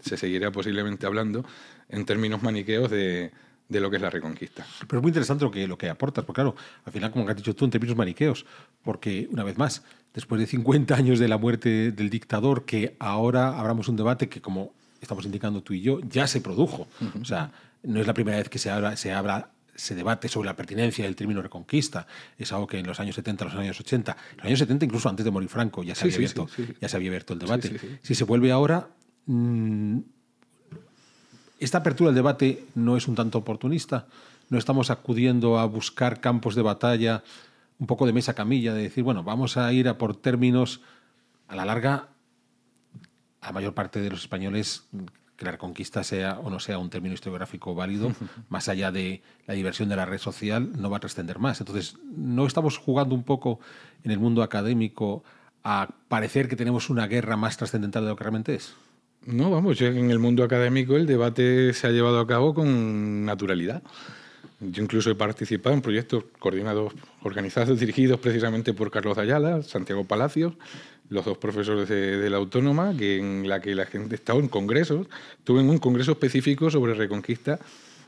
se seguirá posiblemente hablando en términos maniqueos de, lo que es la reconquista. Pero es muy interesante lo que, lo que aportas, porque claro, al final, como has dicho tú, en términos maniqueos, porque una vez más, después de 50 años de la muerte del dictador, que ahora abramos un debate que, como estamos indicando tú y yo, ya se produjo. O sea, no es la primera vez que se, abra, se, abra, se debate sobre la pertinencia del término reconquista. Es algo que en los años 70, los años 80, los años 70 incluso antes de morir Franco ya se, había, abierto, ya se había abierto el debate. Si se vuelve ahora, mm, esta apertura del debate no es un tanto oportunista. No estamos acudiendo a buscar campos de batalla un poco de mesa camilla, de decir, bueno, vamos a ir a por términos, a la larga, la mayor parte de los españoles que la reconquista sea o no sea un término historiográfico válido, más allá de la diversión de la red social, no va a trascender más. Entonces, no estamos jugando un poco en el mundo académico a parecer que tenemos una guerra más trascendental de lo que realmente es. No, vamos, en el mundo académico el debate se ha llevado a cabo con naturalidad. Yo incluso he participado en proyectos coordinados, organizados, dirigidos precisamente por Carlos Ayala, Santiago Palacios, los dos profesores de, la Autónoma, que en la que la gente estaba en congresos. Tuve un congreso específico sobre Reconquista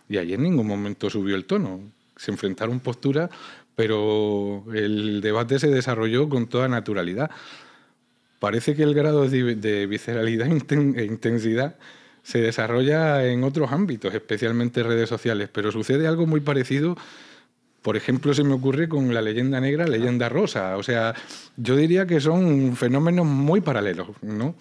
y allí en ningún momento subió el tono. Se enfrentaron posturas, pero el debate se desarrolló con toda naturalidad. Parece que el grado de visceralidad e, e intensidad se desarrolla en otros ámbitos, especialmente redes sociales, pero sucede algo muy parecido. Por ejemplo, se me ocurre con la leyenda negra, leyenda rosa. O sea, yo diría que son fenómenos muy paralelos, ¿no?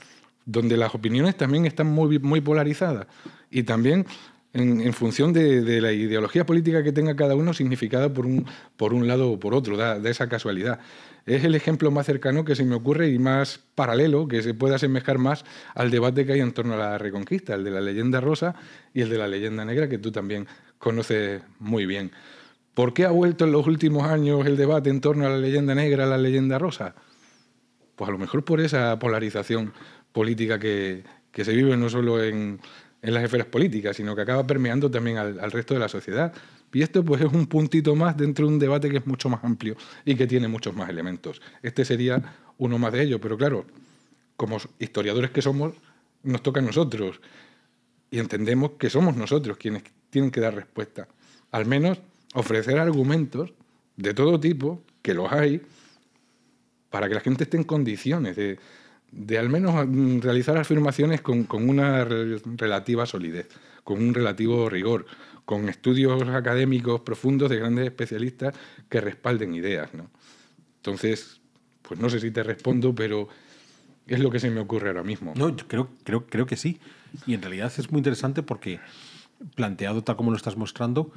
Donde las opiniones también están muy, polarizadas. Y también en, función de, la ideología política que tenga cada uno, significada por un, por un lado o por otro, de esa casualidad es el ejemplo más cercano que se me ocurre y más paralelo, que se pueda asemejar más al debate que hay en torno a la Reconquista, el de la leyenda rosa y el de la leyenda negra, que tú también conoces muy bien. ¿Por qué ha vuelto en los últimos años el debate en torno a la leyenda negra, a la leyenda rosa? Pues a lo mejor por esa polarización política que, que se vive no solo en, en las esferas políticas, sino que acaba permeando también al, resto de la sociedad. Y esto pues, es un puntito más dentro de un debate que es mucho más amplio y que tiene muchos más elementos. Este sería uno más de ellos, pero claro, como historiadores que somos, nos toca a nosotros y entendemos que somos nosotros quienes tienen que dar respuesta. Al menos ofrecer argumentos de todo tipo, que los hay, para que la gente esté en condiciones de, de al menos mm, realizar afirmaciones con, una relativa solidez, con un relativo rigor, con estudios académicos profundos de grandes especialistas que respalden ideas. Entonces, pues no sé si te respondo, pero es lo que se me ocurre ahora mismo. No, creo, creo, creo que sí. Y en realidad es muy interesante porque, planteado tal como lo estás mostrando,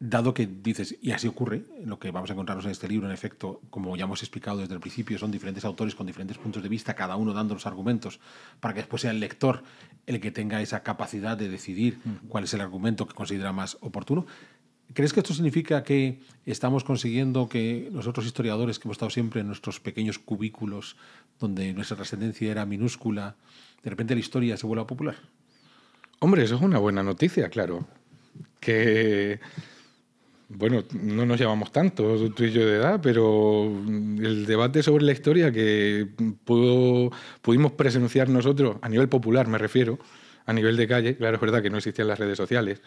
dado que dices, y así ocurre, lo que vamos a encontrarnos en este libro, en efecto, como ya hemos explicado desde el principio, son diferentes autores con diferentes puntos de vista, cada uno dando los argumentos, para que después sea el lector el que tenga esa capacidad de decidir cuál es el argumento que considera más oportuno. ¿Crees que esto significa que estamos consiguiendo que nosotros historiadores, que hemos estado siempre en nuestros pequeños cubículos, donde nuestra trascendencia era minúscula, de repente la historia se vuelva popular? Hombre, eso es una buena noticia, claro. Que bueno, no nos llevamos tanto, tú y yo de edad, pero el debate sobre la historia que pudo, pudimos presenciar nosotros, a nivel popular me refiero, a nivel de calle, claro, es verdad que no existían las redes sociales,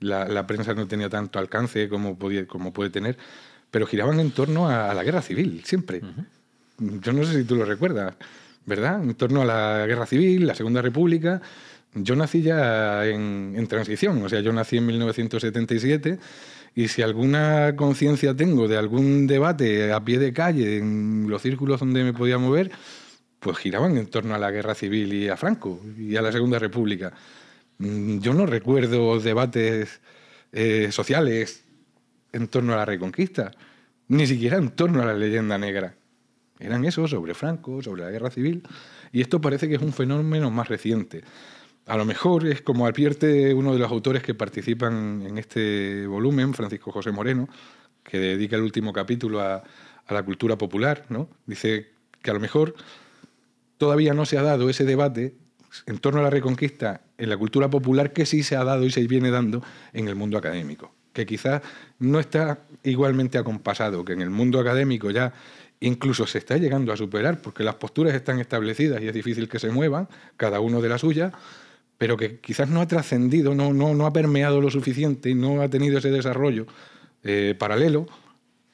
la, prensa no tenía tanto alcance como, podía, como puede tener, pero giraban en torno a, la guerra civil, siempre. Yo no sé si tú lo recuerdas, ¿verdad? En torno a la guerra civil, la Segunda República. Yo nací ya en, en transición, o sea, yo nací en 1977 y si alguna conciencia tengo de algún debate a pie de calle, en los círculos donde me podía mover, pues giraban en torno a la guerra civil y a Franco y a la Segunda República. Mm, yo no recuerdo debates eh, sociales en torno a la reconquista, ni siquiera en torno a la leyenda negra. Eran esos sobre Franco, sobre la guerra civil, y esto parece que es un fenómeno más reciente. A lo mejor es como advierte uno de los autores que participan en este volumen, Francisco José Moreno, que dedica el último capítulo a, la cultura popular, ¿no? Dice que a lo mejor todavía no se ha dado ese debate en torno a la reconquista en la cultura popular que sí se ha dado y se viene dando en el mundo académico, que quizás no está igualmente acompasado, que en el mundo académico ya incluso se está llegando a superar porque las posturas están establecidas y es difícil que se muevan, cada uno de las suyas pero que quizás no ha trascendido, no, no, no ha permeado lo suficiente, y no ha tenido ese desarrollo eh, paralelo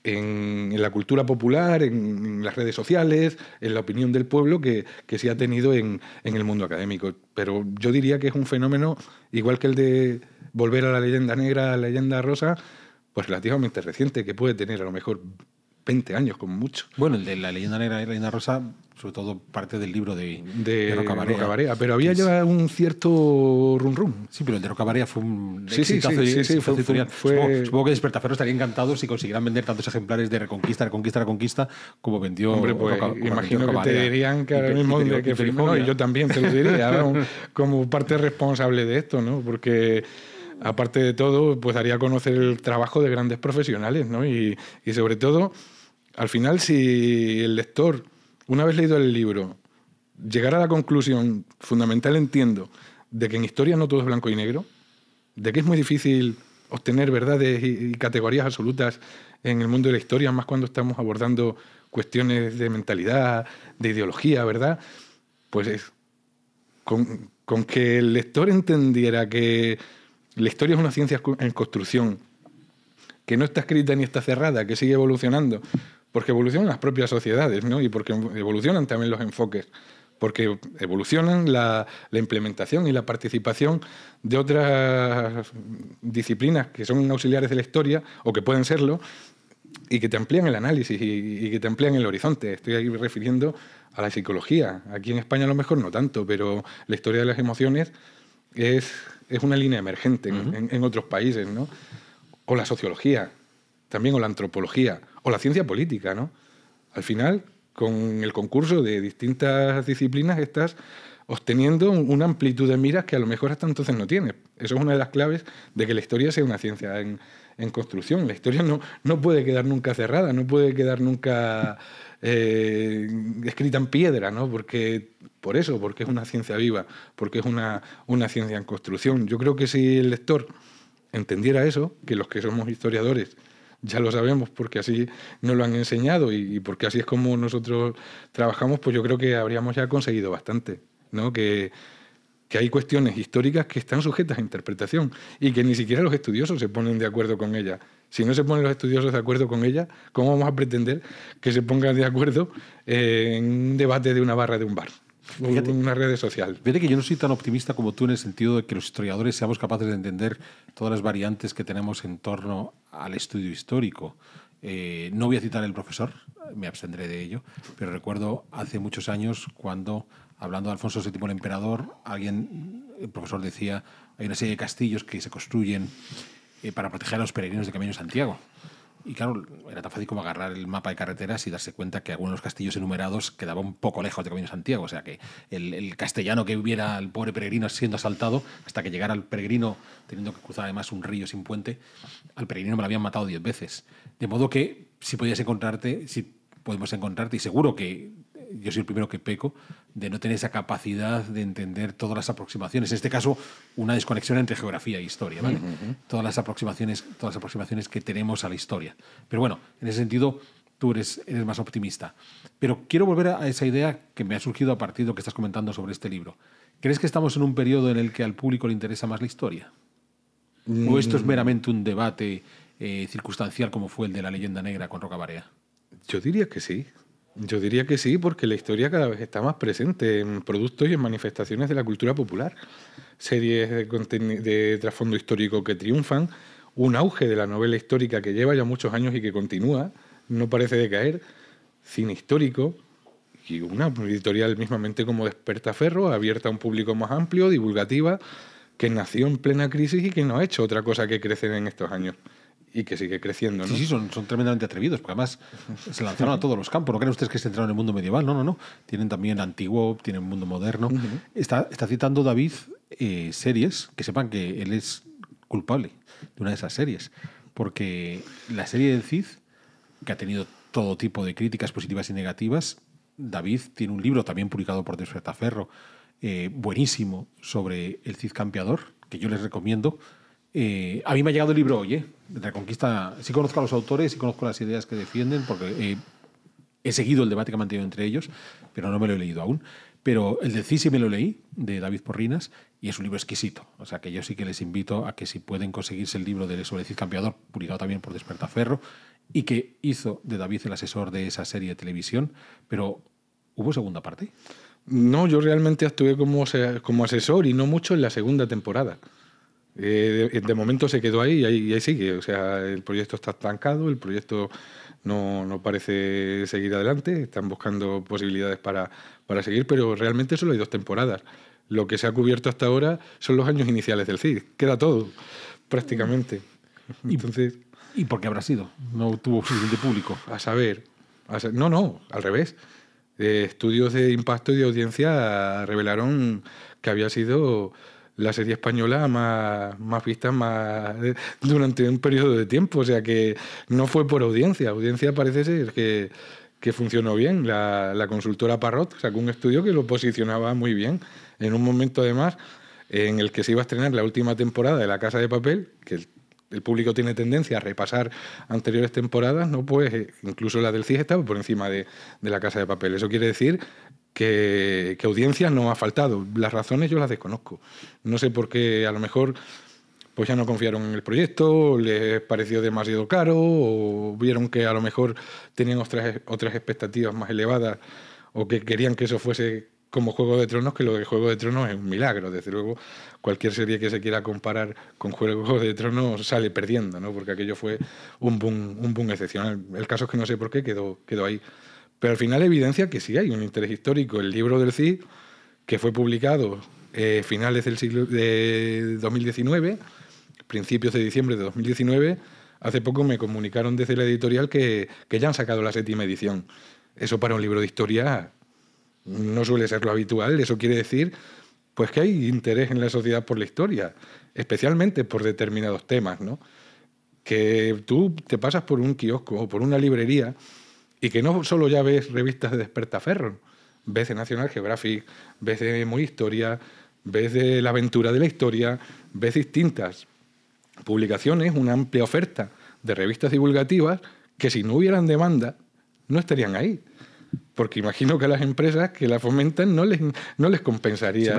en, la cultura popular, en, las redes sociales, en la opinión del pueblo que, que ha tenido en, en, el mundo académico. Pero yo diría que es un fenómeno, igual que el de volver a la leyenda negra, la leyenda rosa, pues relativamente reciente, que puede tener a lo mejor 20 años como mucho. Bueno, el de la leyenda negra y la leyenda rosa, sobre todo parte del libro de, de, de Roca, Pero había ya un cierto rum-rum. Sí, pero el de Roca Barea fue un sí, sí, sí, fue, editorial. Supongo, que Despertaferro estaría encantado si consiguieran vender tantos ejemplares de Reconquista, Reconquista, Reconquista, como vendió Hombre, pues, imagino que te dirían que ahora mismo de que firmó, y yo también te lo diría, como parte responsable de esto, ¿no? Porque aparte de todo, pues haría conocer el trabajo de grandes profesionales, ¿no? y sobre todo al final, si el lector, una vez leído el libro, llegara a la conclusión fundamental, entiendo, de que en historia no todo es blanco y negro, de que es muy difícil obtener verdades y, categorías absolutas en el mundo de la historia, más cuando estamos abordando cuestiones de mentalidad, de ideología, ¿verdad? Pues es, con, con que el lector entendiera que la historia es una ciencia en construcción, que no está escrita ni está cerrada, que sigue evolucionando, porque evolucionan las propias sociedades, ¿no? Y porque evolucionan también los enfoques, porque evolucionan la, implementación y la participación de otras disciplinas que son auxiliares de la historia o que pueden serlo y que te amplían el análisis y, que te amplían el horizonte. Estoy aquí refiriendo a la psicología. Aquí en España a lo mejor no tanto, pero la historia de las emociones es, es una línea emergente en, otros países, ¿no? O la sociología, también o la antropología o la ciencia política, ¿no? Al final, con el concurso de distintas disciplinas estás obteniendo una amplitud de miras que a lo mejor hasta entonces no tienes. Eso es una de las claves de que la historia sea una ciencia en, construcción. La historia no, no puede quedar nunca cerrada, no puede quedar nunca eh, escrita en piedra, ¿no? Porque, por eso, porque es una ciencia viva, porque es una, una ciencia en construcción. Yo creo que si el lector entendiera eso, que los que somos historiadores ya lo sabemos porque así nos lo han enseñado y, porque así es como nosotros trabajamos, pues yo creo que habríamos ya conseguido bastante, ¿no? Que, hay cuestiones históricas que están sujetas a interpretación y que ni siquiera los estudiosos se ponen de acuerdo con ella Si no se ponen los estudiosos de acuerdo con ella ¿cómo vamos a pretender que se pongan de acuerdo eh, en un debate de una barra de un bar? fíjate, una red social. Vete que yo no soy tan optimista como tú en el sentido de que los historiadores seamos capaces de entender todas las variantes que tenemos en torno al estudio histórico. Eh, no voy a citar el profesor, me abstendré de ello, pero recuerdo hace muchos años cuando, hablando de Alfonso VII el emperador, alguien, el profesor decía, hay una serie de castillos que se construyen eh, para proteger a los peregrinos de Camino de Santiago. Y claro, era tan fácil como agarrar el mapa de carreteras y darse cuenta que algunos castillos enumerados quedaban un poco lejos de Camino Santiago. O sea que el, castellano que hubiera al pobre peregrino siendo asaltado, hasta que llegara al peregrino, teniendo que cruzar además un río sin puente, al peregrino me lo habían matado diez veces. De modo que si podías encontrarte, si podemos encontrarte, y seguro que yo soy el primero que peco, de no tener esa capacidad de entender todas las aproximaciones. En este caso, una desconexión entre geografía e historia, todas, las aproximaciones, todas las aproximaciones que tenemos a la historia. Pero bueno, en ese sentido, tú eres, eres más optimista. Pero quiero volver a esa idea que me ha surgido a partir de lo que estás comentando sobre este libro. ¿Crees que estamos en un periodo en el que al público le interesa más la historia? ¿O mm. esto es meramente un debate eh, circunstancial como fue el de la leyenda negra con Roca Barea? Yo diría que sí. Yo diría que sí, porque la historia cada vez está más presente en productos y en manifestaciones de la cultura popular. Series de, trasfondo histórico que triunfan, un auge de la novela histórica que lleva ya muchos años y que continúa, no parece decaer, cine histórico y una editorial mismamente como Despertaferro, abierta a un público más amplio, divulgativa, que nació en plena crisis y que no ha hecho otra cosa que crecer en estos años y que sigue creciendo. ¿no? Sí, sí, son, son tremendamente atrevidos, porque además se lanzaron a todos los campos. No creen ustedes que se entraron en el mundo medieval, no, no, no. Tienen también antiguo, tienen mundo moderno. está, está citando David eh, series, que sepan que él es culpable de una de esas series, porque la serie del Cid, que ha tenido todo tipo de críticas positivas y negativas, David tiene un libro también publicado por Desperta eh, buenísimo, sobre el Cid campeador, que yo les recomiendo. Eh, a mí me ha llegado el libro hoy, ¿eh? Reconquista, sí conozco a los autores, sí conozco las ideas que defienden, porque eh, he seguido el debate que han mantenido entre ellos, pero no me lo he leído aún. Pero el de me lo leí, de David Porrinas, y es un libro exquisito. O sea que yo sí que les invito a que si pueden conseguirse el libro de Sobre Cid Campeador, publicado también por Despertaferro, y que hizo de David el asesor de esa serie de televisión, pero ¿hubo segunda parte? No, yo realmente actué como, como asesor y no mucho en la segunda temporada. Eh, de, momento se quedó ahí y, ahí sigue. O sea, el proyecto está estancado, el proyecto no, parece seguir adelante, están buscando posibilidades para, seguir, pero realmente solo hay dos temporadas. Lo que se ha cubierto hasta ahora son los años iniciales del CID. Queda todo, prácticamente. Entonces, ¿Y, por qué habrá sido? No tuvo suficiente público. A saber, no, no, al revés. Eh, estudios de impacto y de audiencia revelaron que había sido la serie española más, más vista más, eh, durante un periodo de tiempo. O sea que no fue por audiencia. Audiencia parece ser que, que funcionó bien. La, consultora Parrot sacó un estudio que lo posicionaba muy bien. En un momento, además, en el que se iba a estrenar la última temporada de La Casa de Papel, que el, público tiene tendencia a repasar anteriores temporadas, ¿no? pues eh, incluso la del CIS estaba por encima de, de La Casa de Papel. Eso quiere decir que, que audiencias no ha faltado. Las razones yo las desconozco. No sé por qué, a lo mejor pues ya no confiaron en el proyecto, les pareció demasiado caro, o vieron que a lo mejor tenían otras, otras expectativas más elevadas, o que querían que eso fuese como Juego de Tronos, que lo de Juego de Tronos es un milagro. Desde luego, cualquier serie que se quiera comparar con Juego de Tronos sale perdiendo, ¿no? porque aquello fue un boom, un boom excepcional. El caso es que no sé por qué quedó, quedó ahí. Pero al final evidencia que sí hay un interés histórico. El libro del CID, que fue publicado eh, finales del siglo de 2019, principios de diciembre de 2019, hace poco me comunicaron desde la editorial que, ya han sacado la séptima edición. Eso para un libro de historia no suele ser lo habitual. Eso quiere decir pues que hay interés en la sociedad por la historia, especialmente por determinados temas, ¿no? Que tú te pasas por un kiosco o por una librería y que no solo ya ves revistas de despertaferro, ves de National Geographic, ves de Muy Historia, ves de La Aventura de la Historia, ves distintas publicaciones, una amplia oferta de revistas divulgativas que si no hubieran demanda no estarían ahí. Porque imagino que a las empresas que la fomentan no les, no les compensaría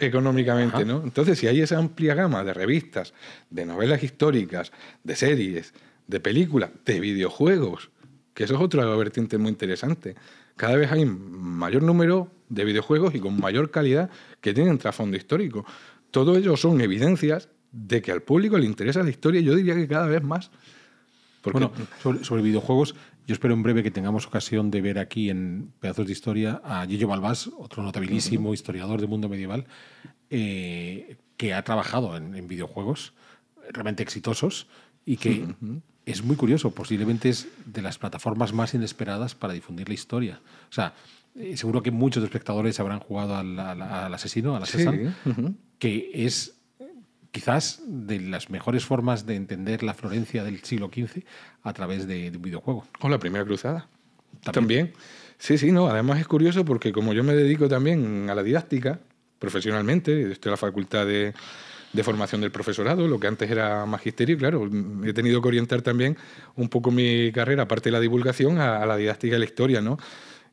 económicamente. ¿no? Entonces, si hay esa amplia gama de revistas, de novelas históricas, de series, de películas, de videojuegos, que eso es otra vertiente muy interesante. Cada vez hay mayor número de videojuegos y con mayor calidad que tienen trasfondo histórico. Todo ello son evidencias de que al público le interesa la historia, yo diría que cada vez más. Porque... Bueno, sobre, videojuegos, yo espero en breve que tengamos ocasión de ver aquí en Pedazos de Historia a Gillo Balbás, otro notabilísimo historiador del mundo medieval, eh, que ha trabajado en, videojuegos realmente exitosos y que es muy curioso, posiblemente es de las plataformas más inesperadas para difundir la historia. O sea, eh, seguro que muchos espectadores habrán jugado al, asesino, a la César, que es quizás de las mejores formas de entender la Florencia del siglo XV a través de, un videojuego. Con la Primera Cruzada. También. También. Sí, sí, no. Además es curioso porque como yo me dedico también a la didáctica, profesionalmente, estoy en la Facultad de de formación del profesorado, lo que antes era magisterio. Claro, he tenido que orientar también un poco mi carrera, aparte de la divulgación, a, la didáctica de la historia, ¿no?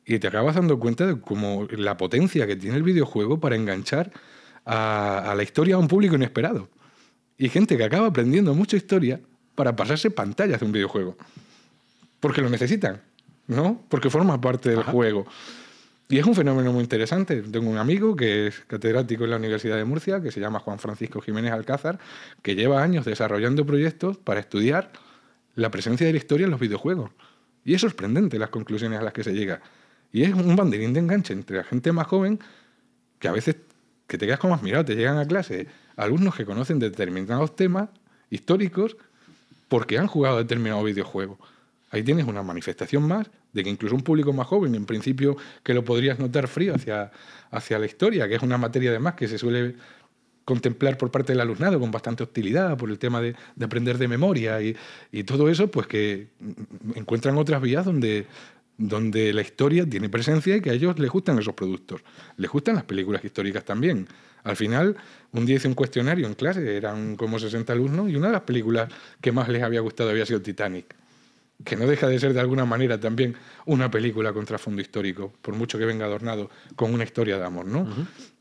Y te acabas dando cuenta de como la potencia que tiene el videojuego para enganchar a, la historia a un público inesperado. Y gente que acaba aprendiendo mucha historia para pasarse pantallas de un videojuego. Porque lo necesitan, ¿no? Porque forma parte del juego. Y es un fenómeno muy interesante. Tengo un amigo que es catedrático en la Universidad de Murcia, que se llama Juan Francisco Jiménez Alcázar, que lleva años desarrollando proyectos para estudiar la presencia de la historia en los videojuegos. Y es sorprendente las conclusiones a las que se llega. Y es un banderín de enganche entre la gente más joven, que a veces que te quedas como admirado, te llegan a clase alumnos que conocen determinados temas históricos porque han jugado determinado videojuego. Ahí tienes una manifestación más de que incluso un público más joven, en principio que lo podrías notar frío hacia, hacia la historia, que es una materia además que se suele contemplar por parte del alumnado con bastante hostilidad por el tema de, aprender de memoria y, todo eso, pues que encuentran otras vías donde, donde la historia tiene presencia y que a ellos les gustan esos productos. Les gustan las películas históricas también. Al final, un día hice un cuestionario en clase, eran como 60 alumnos, y una de las películas que más les había gustado había sido Titanic que no deja de ser de alguna manera también una película con trasfondo histórico, por mucho que venga adornado con una historia de amor, ¿no?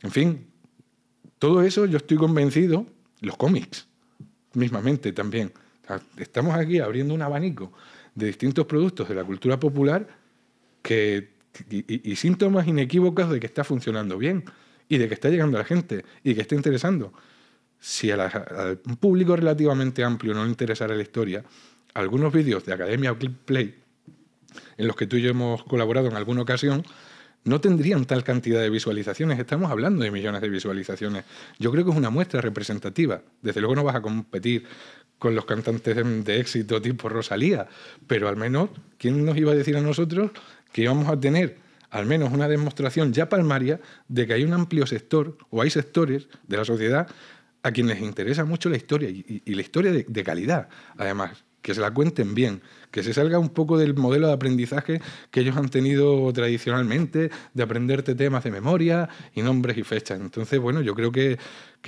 En fin, todo eso yo estoy convencido, los cómics, mismamente también. estamos aquí abriendo un abanico de distintos productos de la cultura popular que, y, síntomas inequívocos de que está funcionando bien y de que está llegando a la gente y que está interesando. Si a un al público relativamente amplio no le interesara la historia, algunos vídeos de Academia o Clip Play en los que tú y yo hemos colaborado en alguna ocasión, no tendrían tal cantidad de visualizaciones. Estamos hablando de millones de visualizaciones. Yo creo que es una muestra representativa. Desde luego no vas a competir con los cantantes em, de, éxito tipo Rosalía, pero al menos, ¿quién nos iba a decir a nosotros que íbamos a tener al menos una demostración ya palmaria de que hay un amplio sector o hay sectores de la sociedad a quienes les interesa mucho la historia y, la historia de calidad, además? que se la cuenten bien, que se salga un poco del modelo de aprendizaje que ellos han tenido tradicionalmente, de aprenderte temas de memoria y nombres y fechas. Entonces, bueno, yo creo que,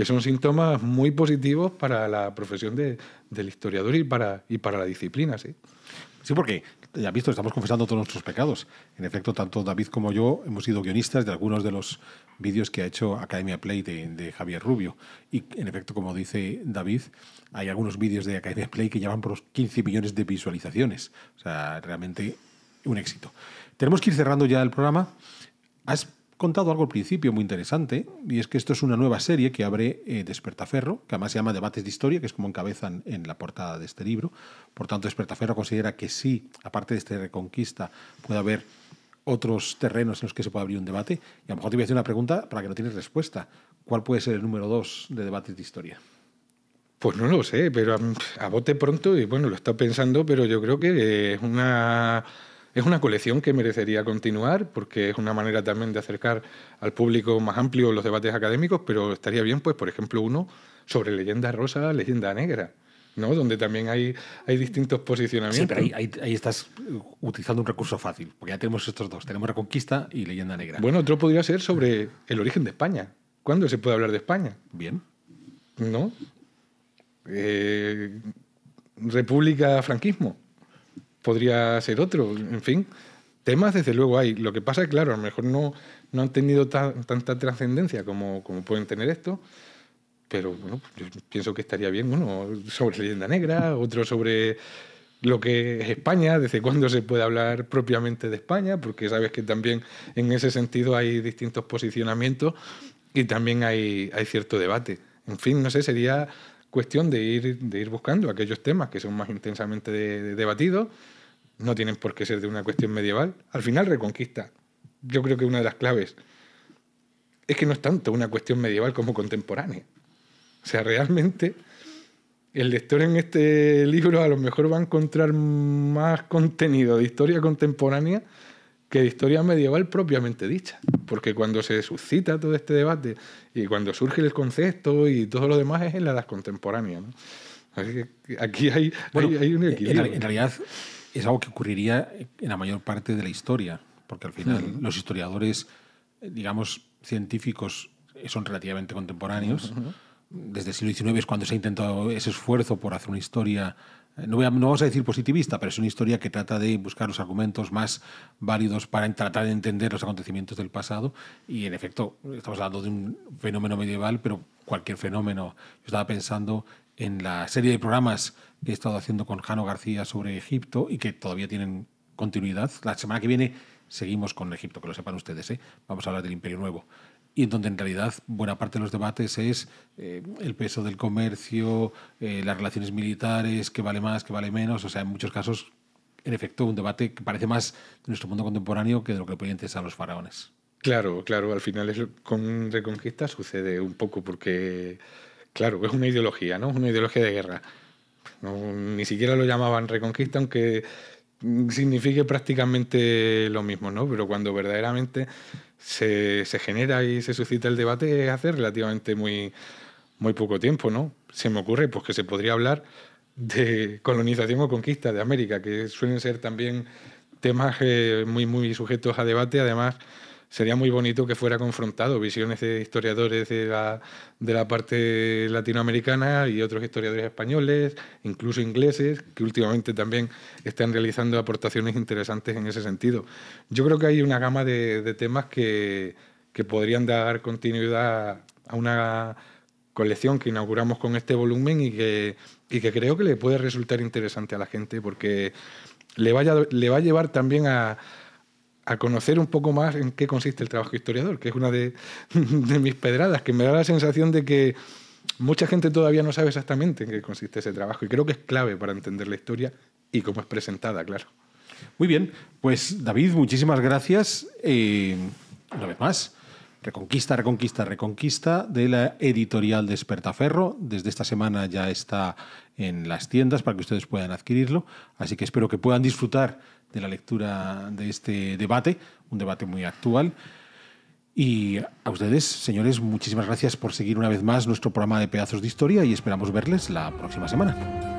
son síntomas muy positivos para la profesión de, del historiador y para, y para la disciplina, ¿sí? Sí, porque eh, ya visto, estamos confesando todos nuestros pecados. En efecto, tanto David como yo hemos sido guionistas de algunos de los vídeos que ha hecho Academia Play de, Javier Rubio. Y en efecto, como dice David, hay algunos vídeos de Academia Play que llevan por los 15 millones de visualizaciones. O sea, realmente un éxito. Tenemos que ir cerrando ya el programa contado algo al principio muy interesante, y es que esto es una nueva serie que abre eh, Despertaferro, que además se llama Debates de Historia, que es como encabezan en la portada de este libro. Por tanto, Despertaferro considera que sí, aparte de este Reconquista, puede haber otros terrenos en los que se pueda abrir un debate. Y a lo mejor te voy a hacer una pregunta para que no tienes respuesta. ¿Cuál puede ser el número dos de Debates de Historia? Pues no lo sé, pero mm, a, bote pronto, y bueno, lo está pensando, pero yo creo que es una es una colección que merecería continuar porque es una manera también de acercar al público más amplio los debates académicos, pero estaría bien, pues, por ejemplo, uno sobre leyenda rosa, leyenda negra. ¿no? donde también hay, hay distintos posicionamientos. Sí, pero ahí, estás uh, utilizando un recurso fácil, porque ya tenemos estos dos, tenemos Reconquista y Leyenda Negra. Bueno, otro podría ser sobre el origen de España. ¿Cuándo se puede hablar de España? Bien. ¿No? Eh, República, franquismo podría ser otro, en fin. Temas, desde luego, hay. Lo que pasa es, claro, a lo mejor no, no han tenido tanta trascendencia como, como pueden tener esto, pero bueno, yo pienso que estaría bien uno sobre leyenda negra, otro sobre lo que es España, desde cuándo se puede hablar propiamente de España, porque sabes que también en ese sentido hay distintos posicionamientos y también hay, hay cierto debate. En fin, no sé, sería cuestión de ir, de ir buscando aquellos temas que son más intensamente debatidos no tienen por qué ser de una cuestión medieval. Al final, Reconquista, yo creo que una de las claves es que no es tanto una cuestión medieval como contemporánea. O sea, realmente el lector en este libro a lo mejor va a encontrar más contenido de historia contemporánea que de historia medieval propiamente dicha. Porque cuando se suscita todo este debate y cuando surge el concepto y todo lo demás es en la edad contemporánea. Así que aquí hay, hay un equilibrio. En, realidad, es algo que ocurriría en la mayor parte de la historia, porque al final los historiadores, eh, digamos, científicos eh, son relativamente contemporáneos. Desde el siglo XIX es cuando se ha intentado ese esfuerzo por hacer una historia, eh, no, voy a, no vamos a decir positivista, pero es una historia que trata de buscar los argumentos más válidos para tratar de entender los acontecimientos del pasado. Y en efecto, estamos hablando de un fenómeno medieval, pero cualquier fenómeno. Yo estaba pensando en la serie de programas que he estado haciendo con Jano García sobre Egipto y que todavía tienen continuidad. La semana que viene seguimos con Egipto, que lo sepan ustedes, ¿eh? vamos a hablar del Imperio Nuevo. Y en donde en realidad buena parte de los debates es eh, el peso del comercio, eh, las relaciones militares, qué vale más, qué vale menos. O sea, en muchos casos, en efecto, un debate que parece más de nuestro mundo contemporáneo que de lo que le interesar a los faraones. Claro, claro, al final es, con Reconquista sucede un poco porque Claro, es una ideología, ¿no? Una ideología de guerra. ni siquiera lo llamaban reconquista, aunque signifique prácticamente lo mismo, ¿no? Pero cuando verdaderamente se, genera y se suscita el debate hace relativamente muy, poco tiempo, ¿no? Se me ocurre pues, que se podría hablar de colonización o conquista de América, que suelen ser también temas eh, muy, muy sujetos a debate, además sería muy bonito que fuera confrontado, visiones de historiadores de la, de la parte latinoamericana y otros historiadores españoles, incluso ingleses, que últimamente también están realizando aportaciones interesantes en ese sentido. Yo creo que hay una gama de, temas que, podrían dar continuidad a una colección que inauguramos con este volumen y que, que creo que le puede resultar interesante a la gente porque le, vaya, le va a llevar también a, a conocer un poco más en qué consiste el trabajo historiador, que es una de, mis pedradas, que me da la sensación de que mucha gente todavía no sabe exactamente en qué consiste ese trabajo y creo que es clave para entender la historia y cómo es presentada, claro. Muy bien, pues David, muchísimas gracias eh, una vez más. Reconquista, Reconquista, Reconquista de la editorial Despertaferro. Desde esta semana ya está en las tiendas para que ustedes puedan adquirirlo. Así que espero que puedan disfrutar de la lectura de este debate, un debate muy actual. Y a ustedes, señores, muchísimas gracias por seguir una vez más nuestro programa de Pedazos de Historia y esperamos verles la próxima semana.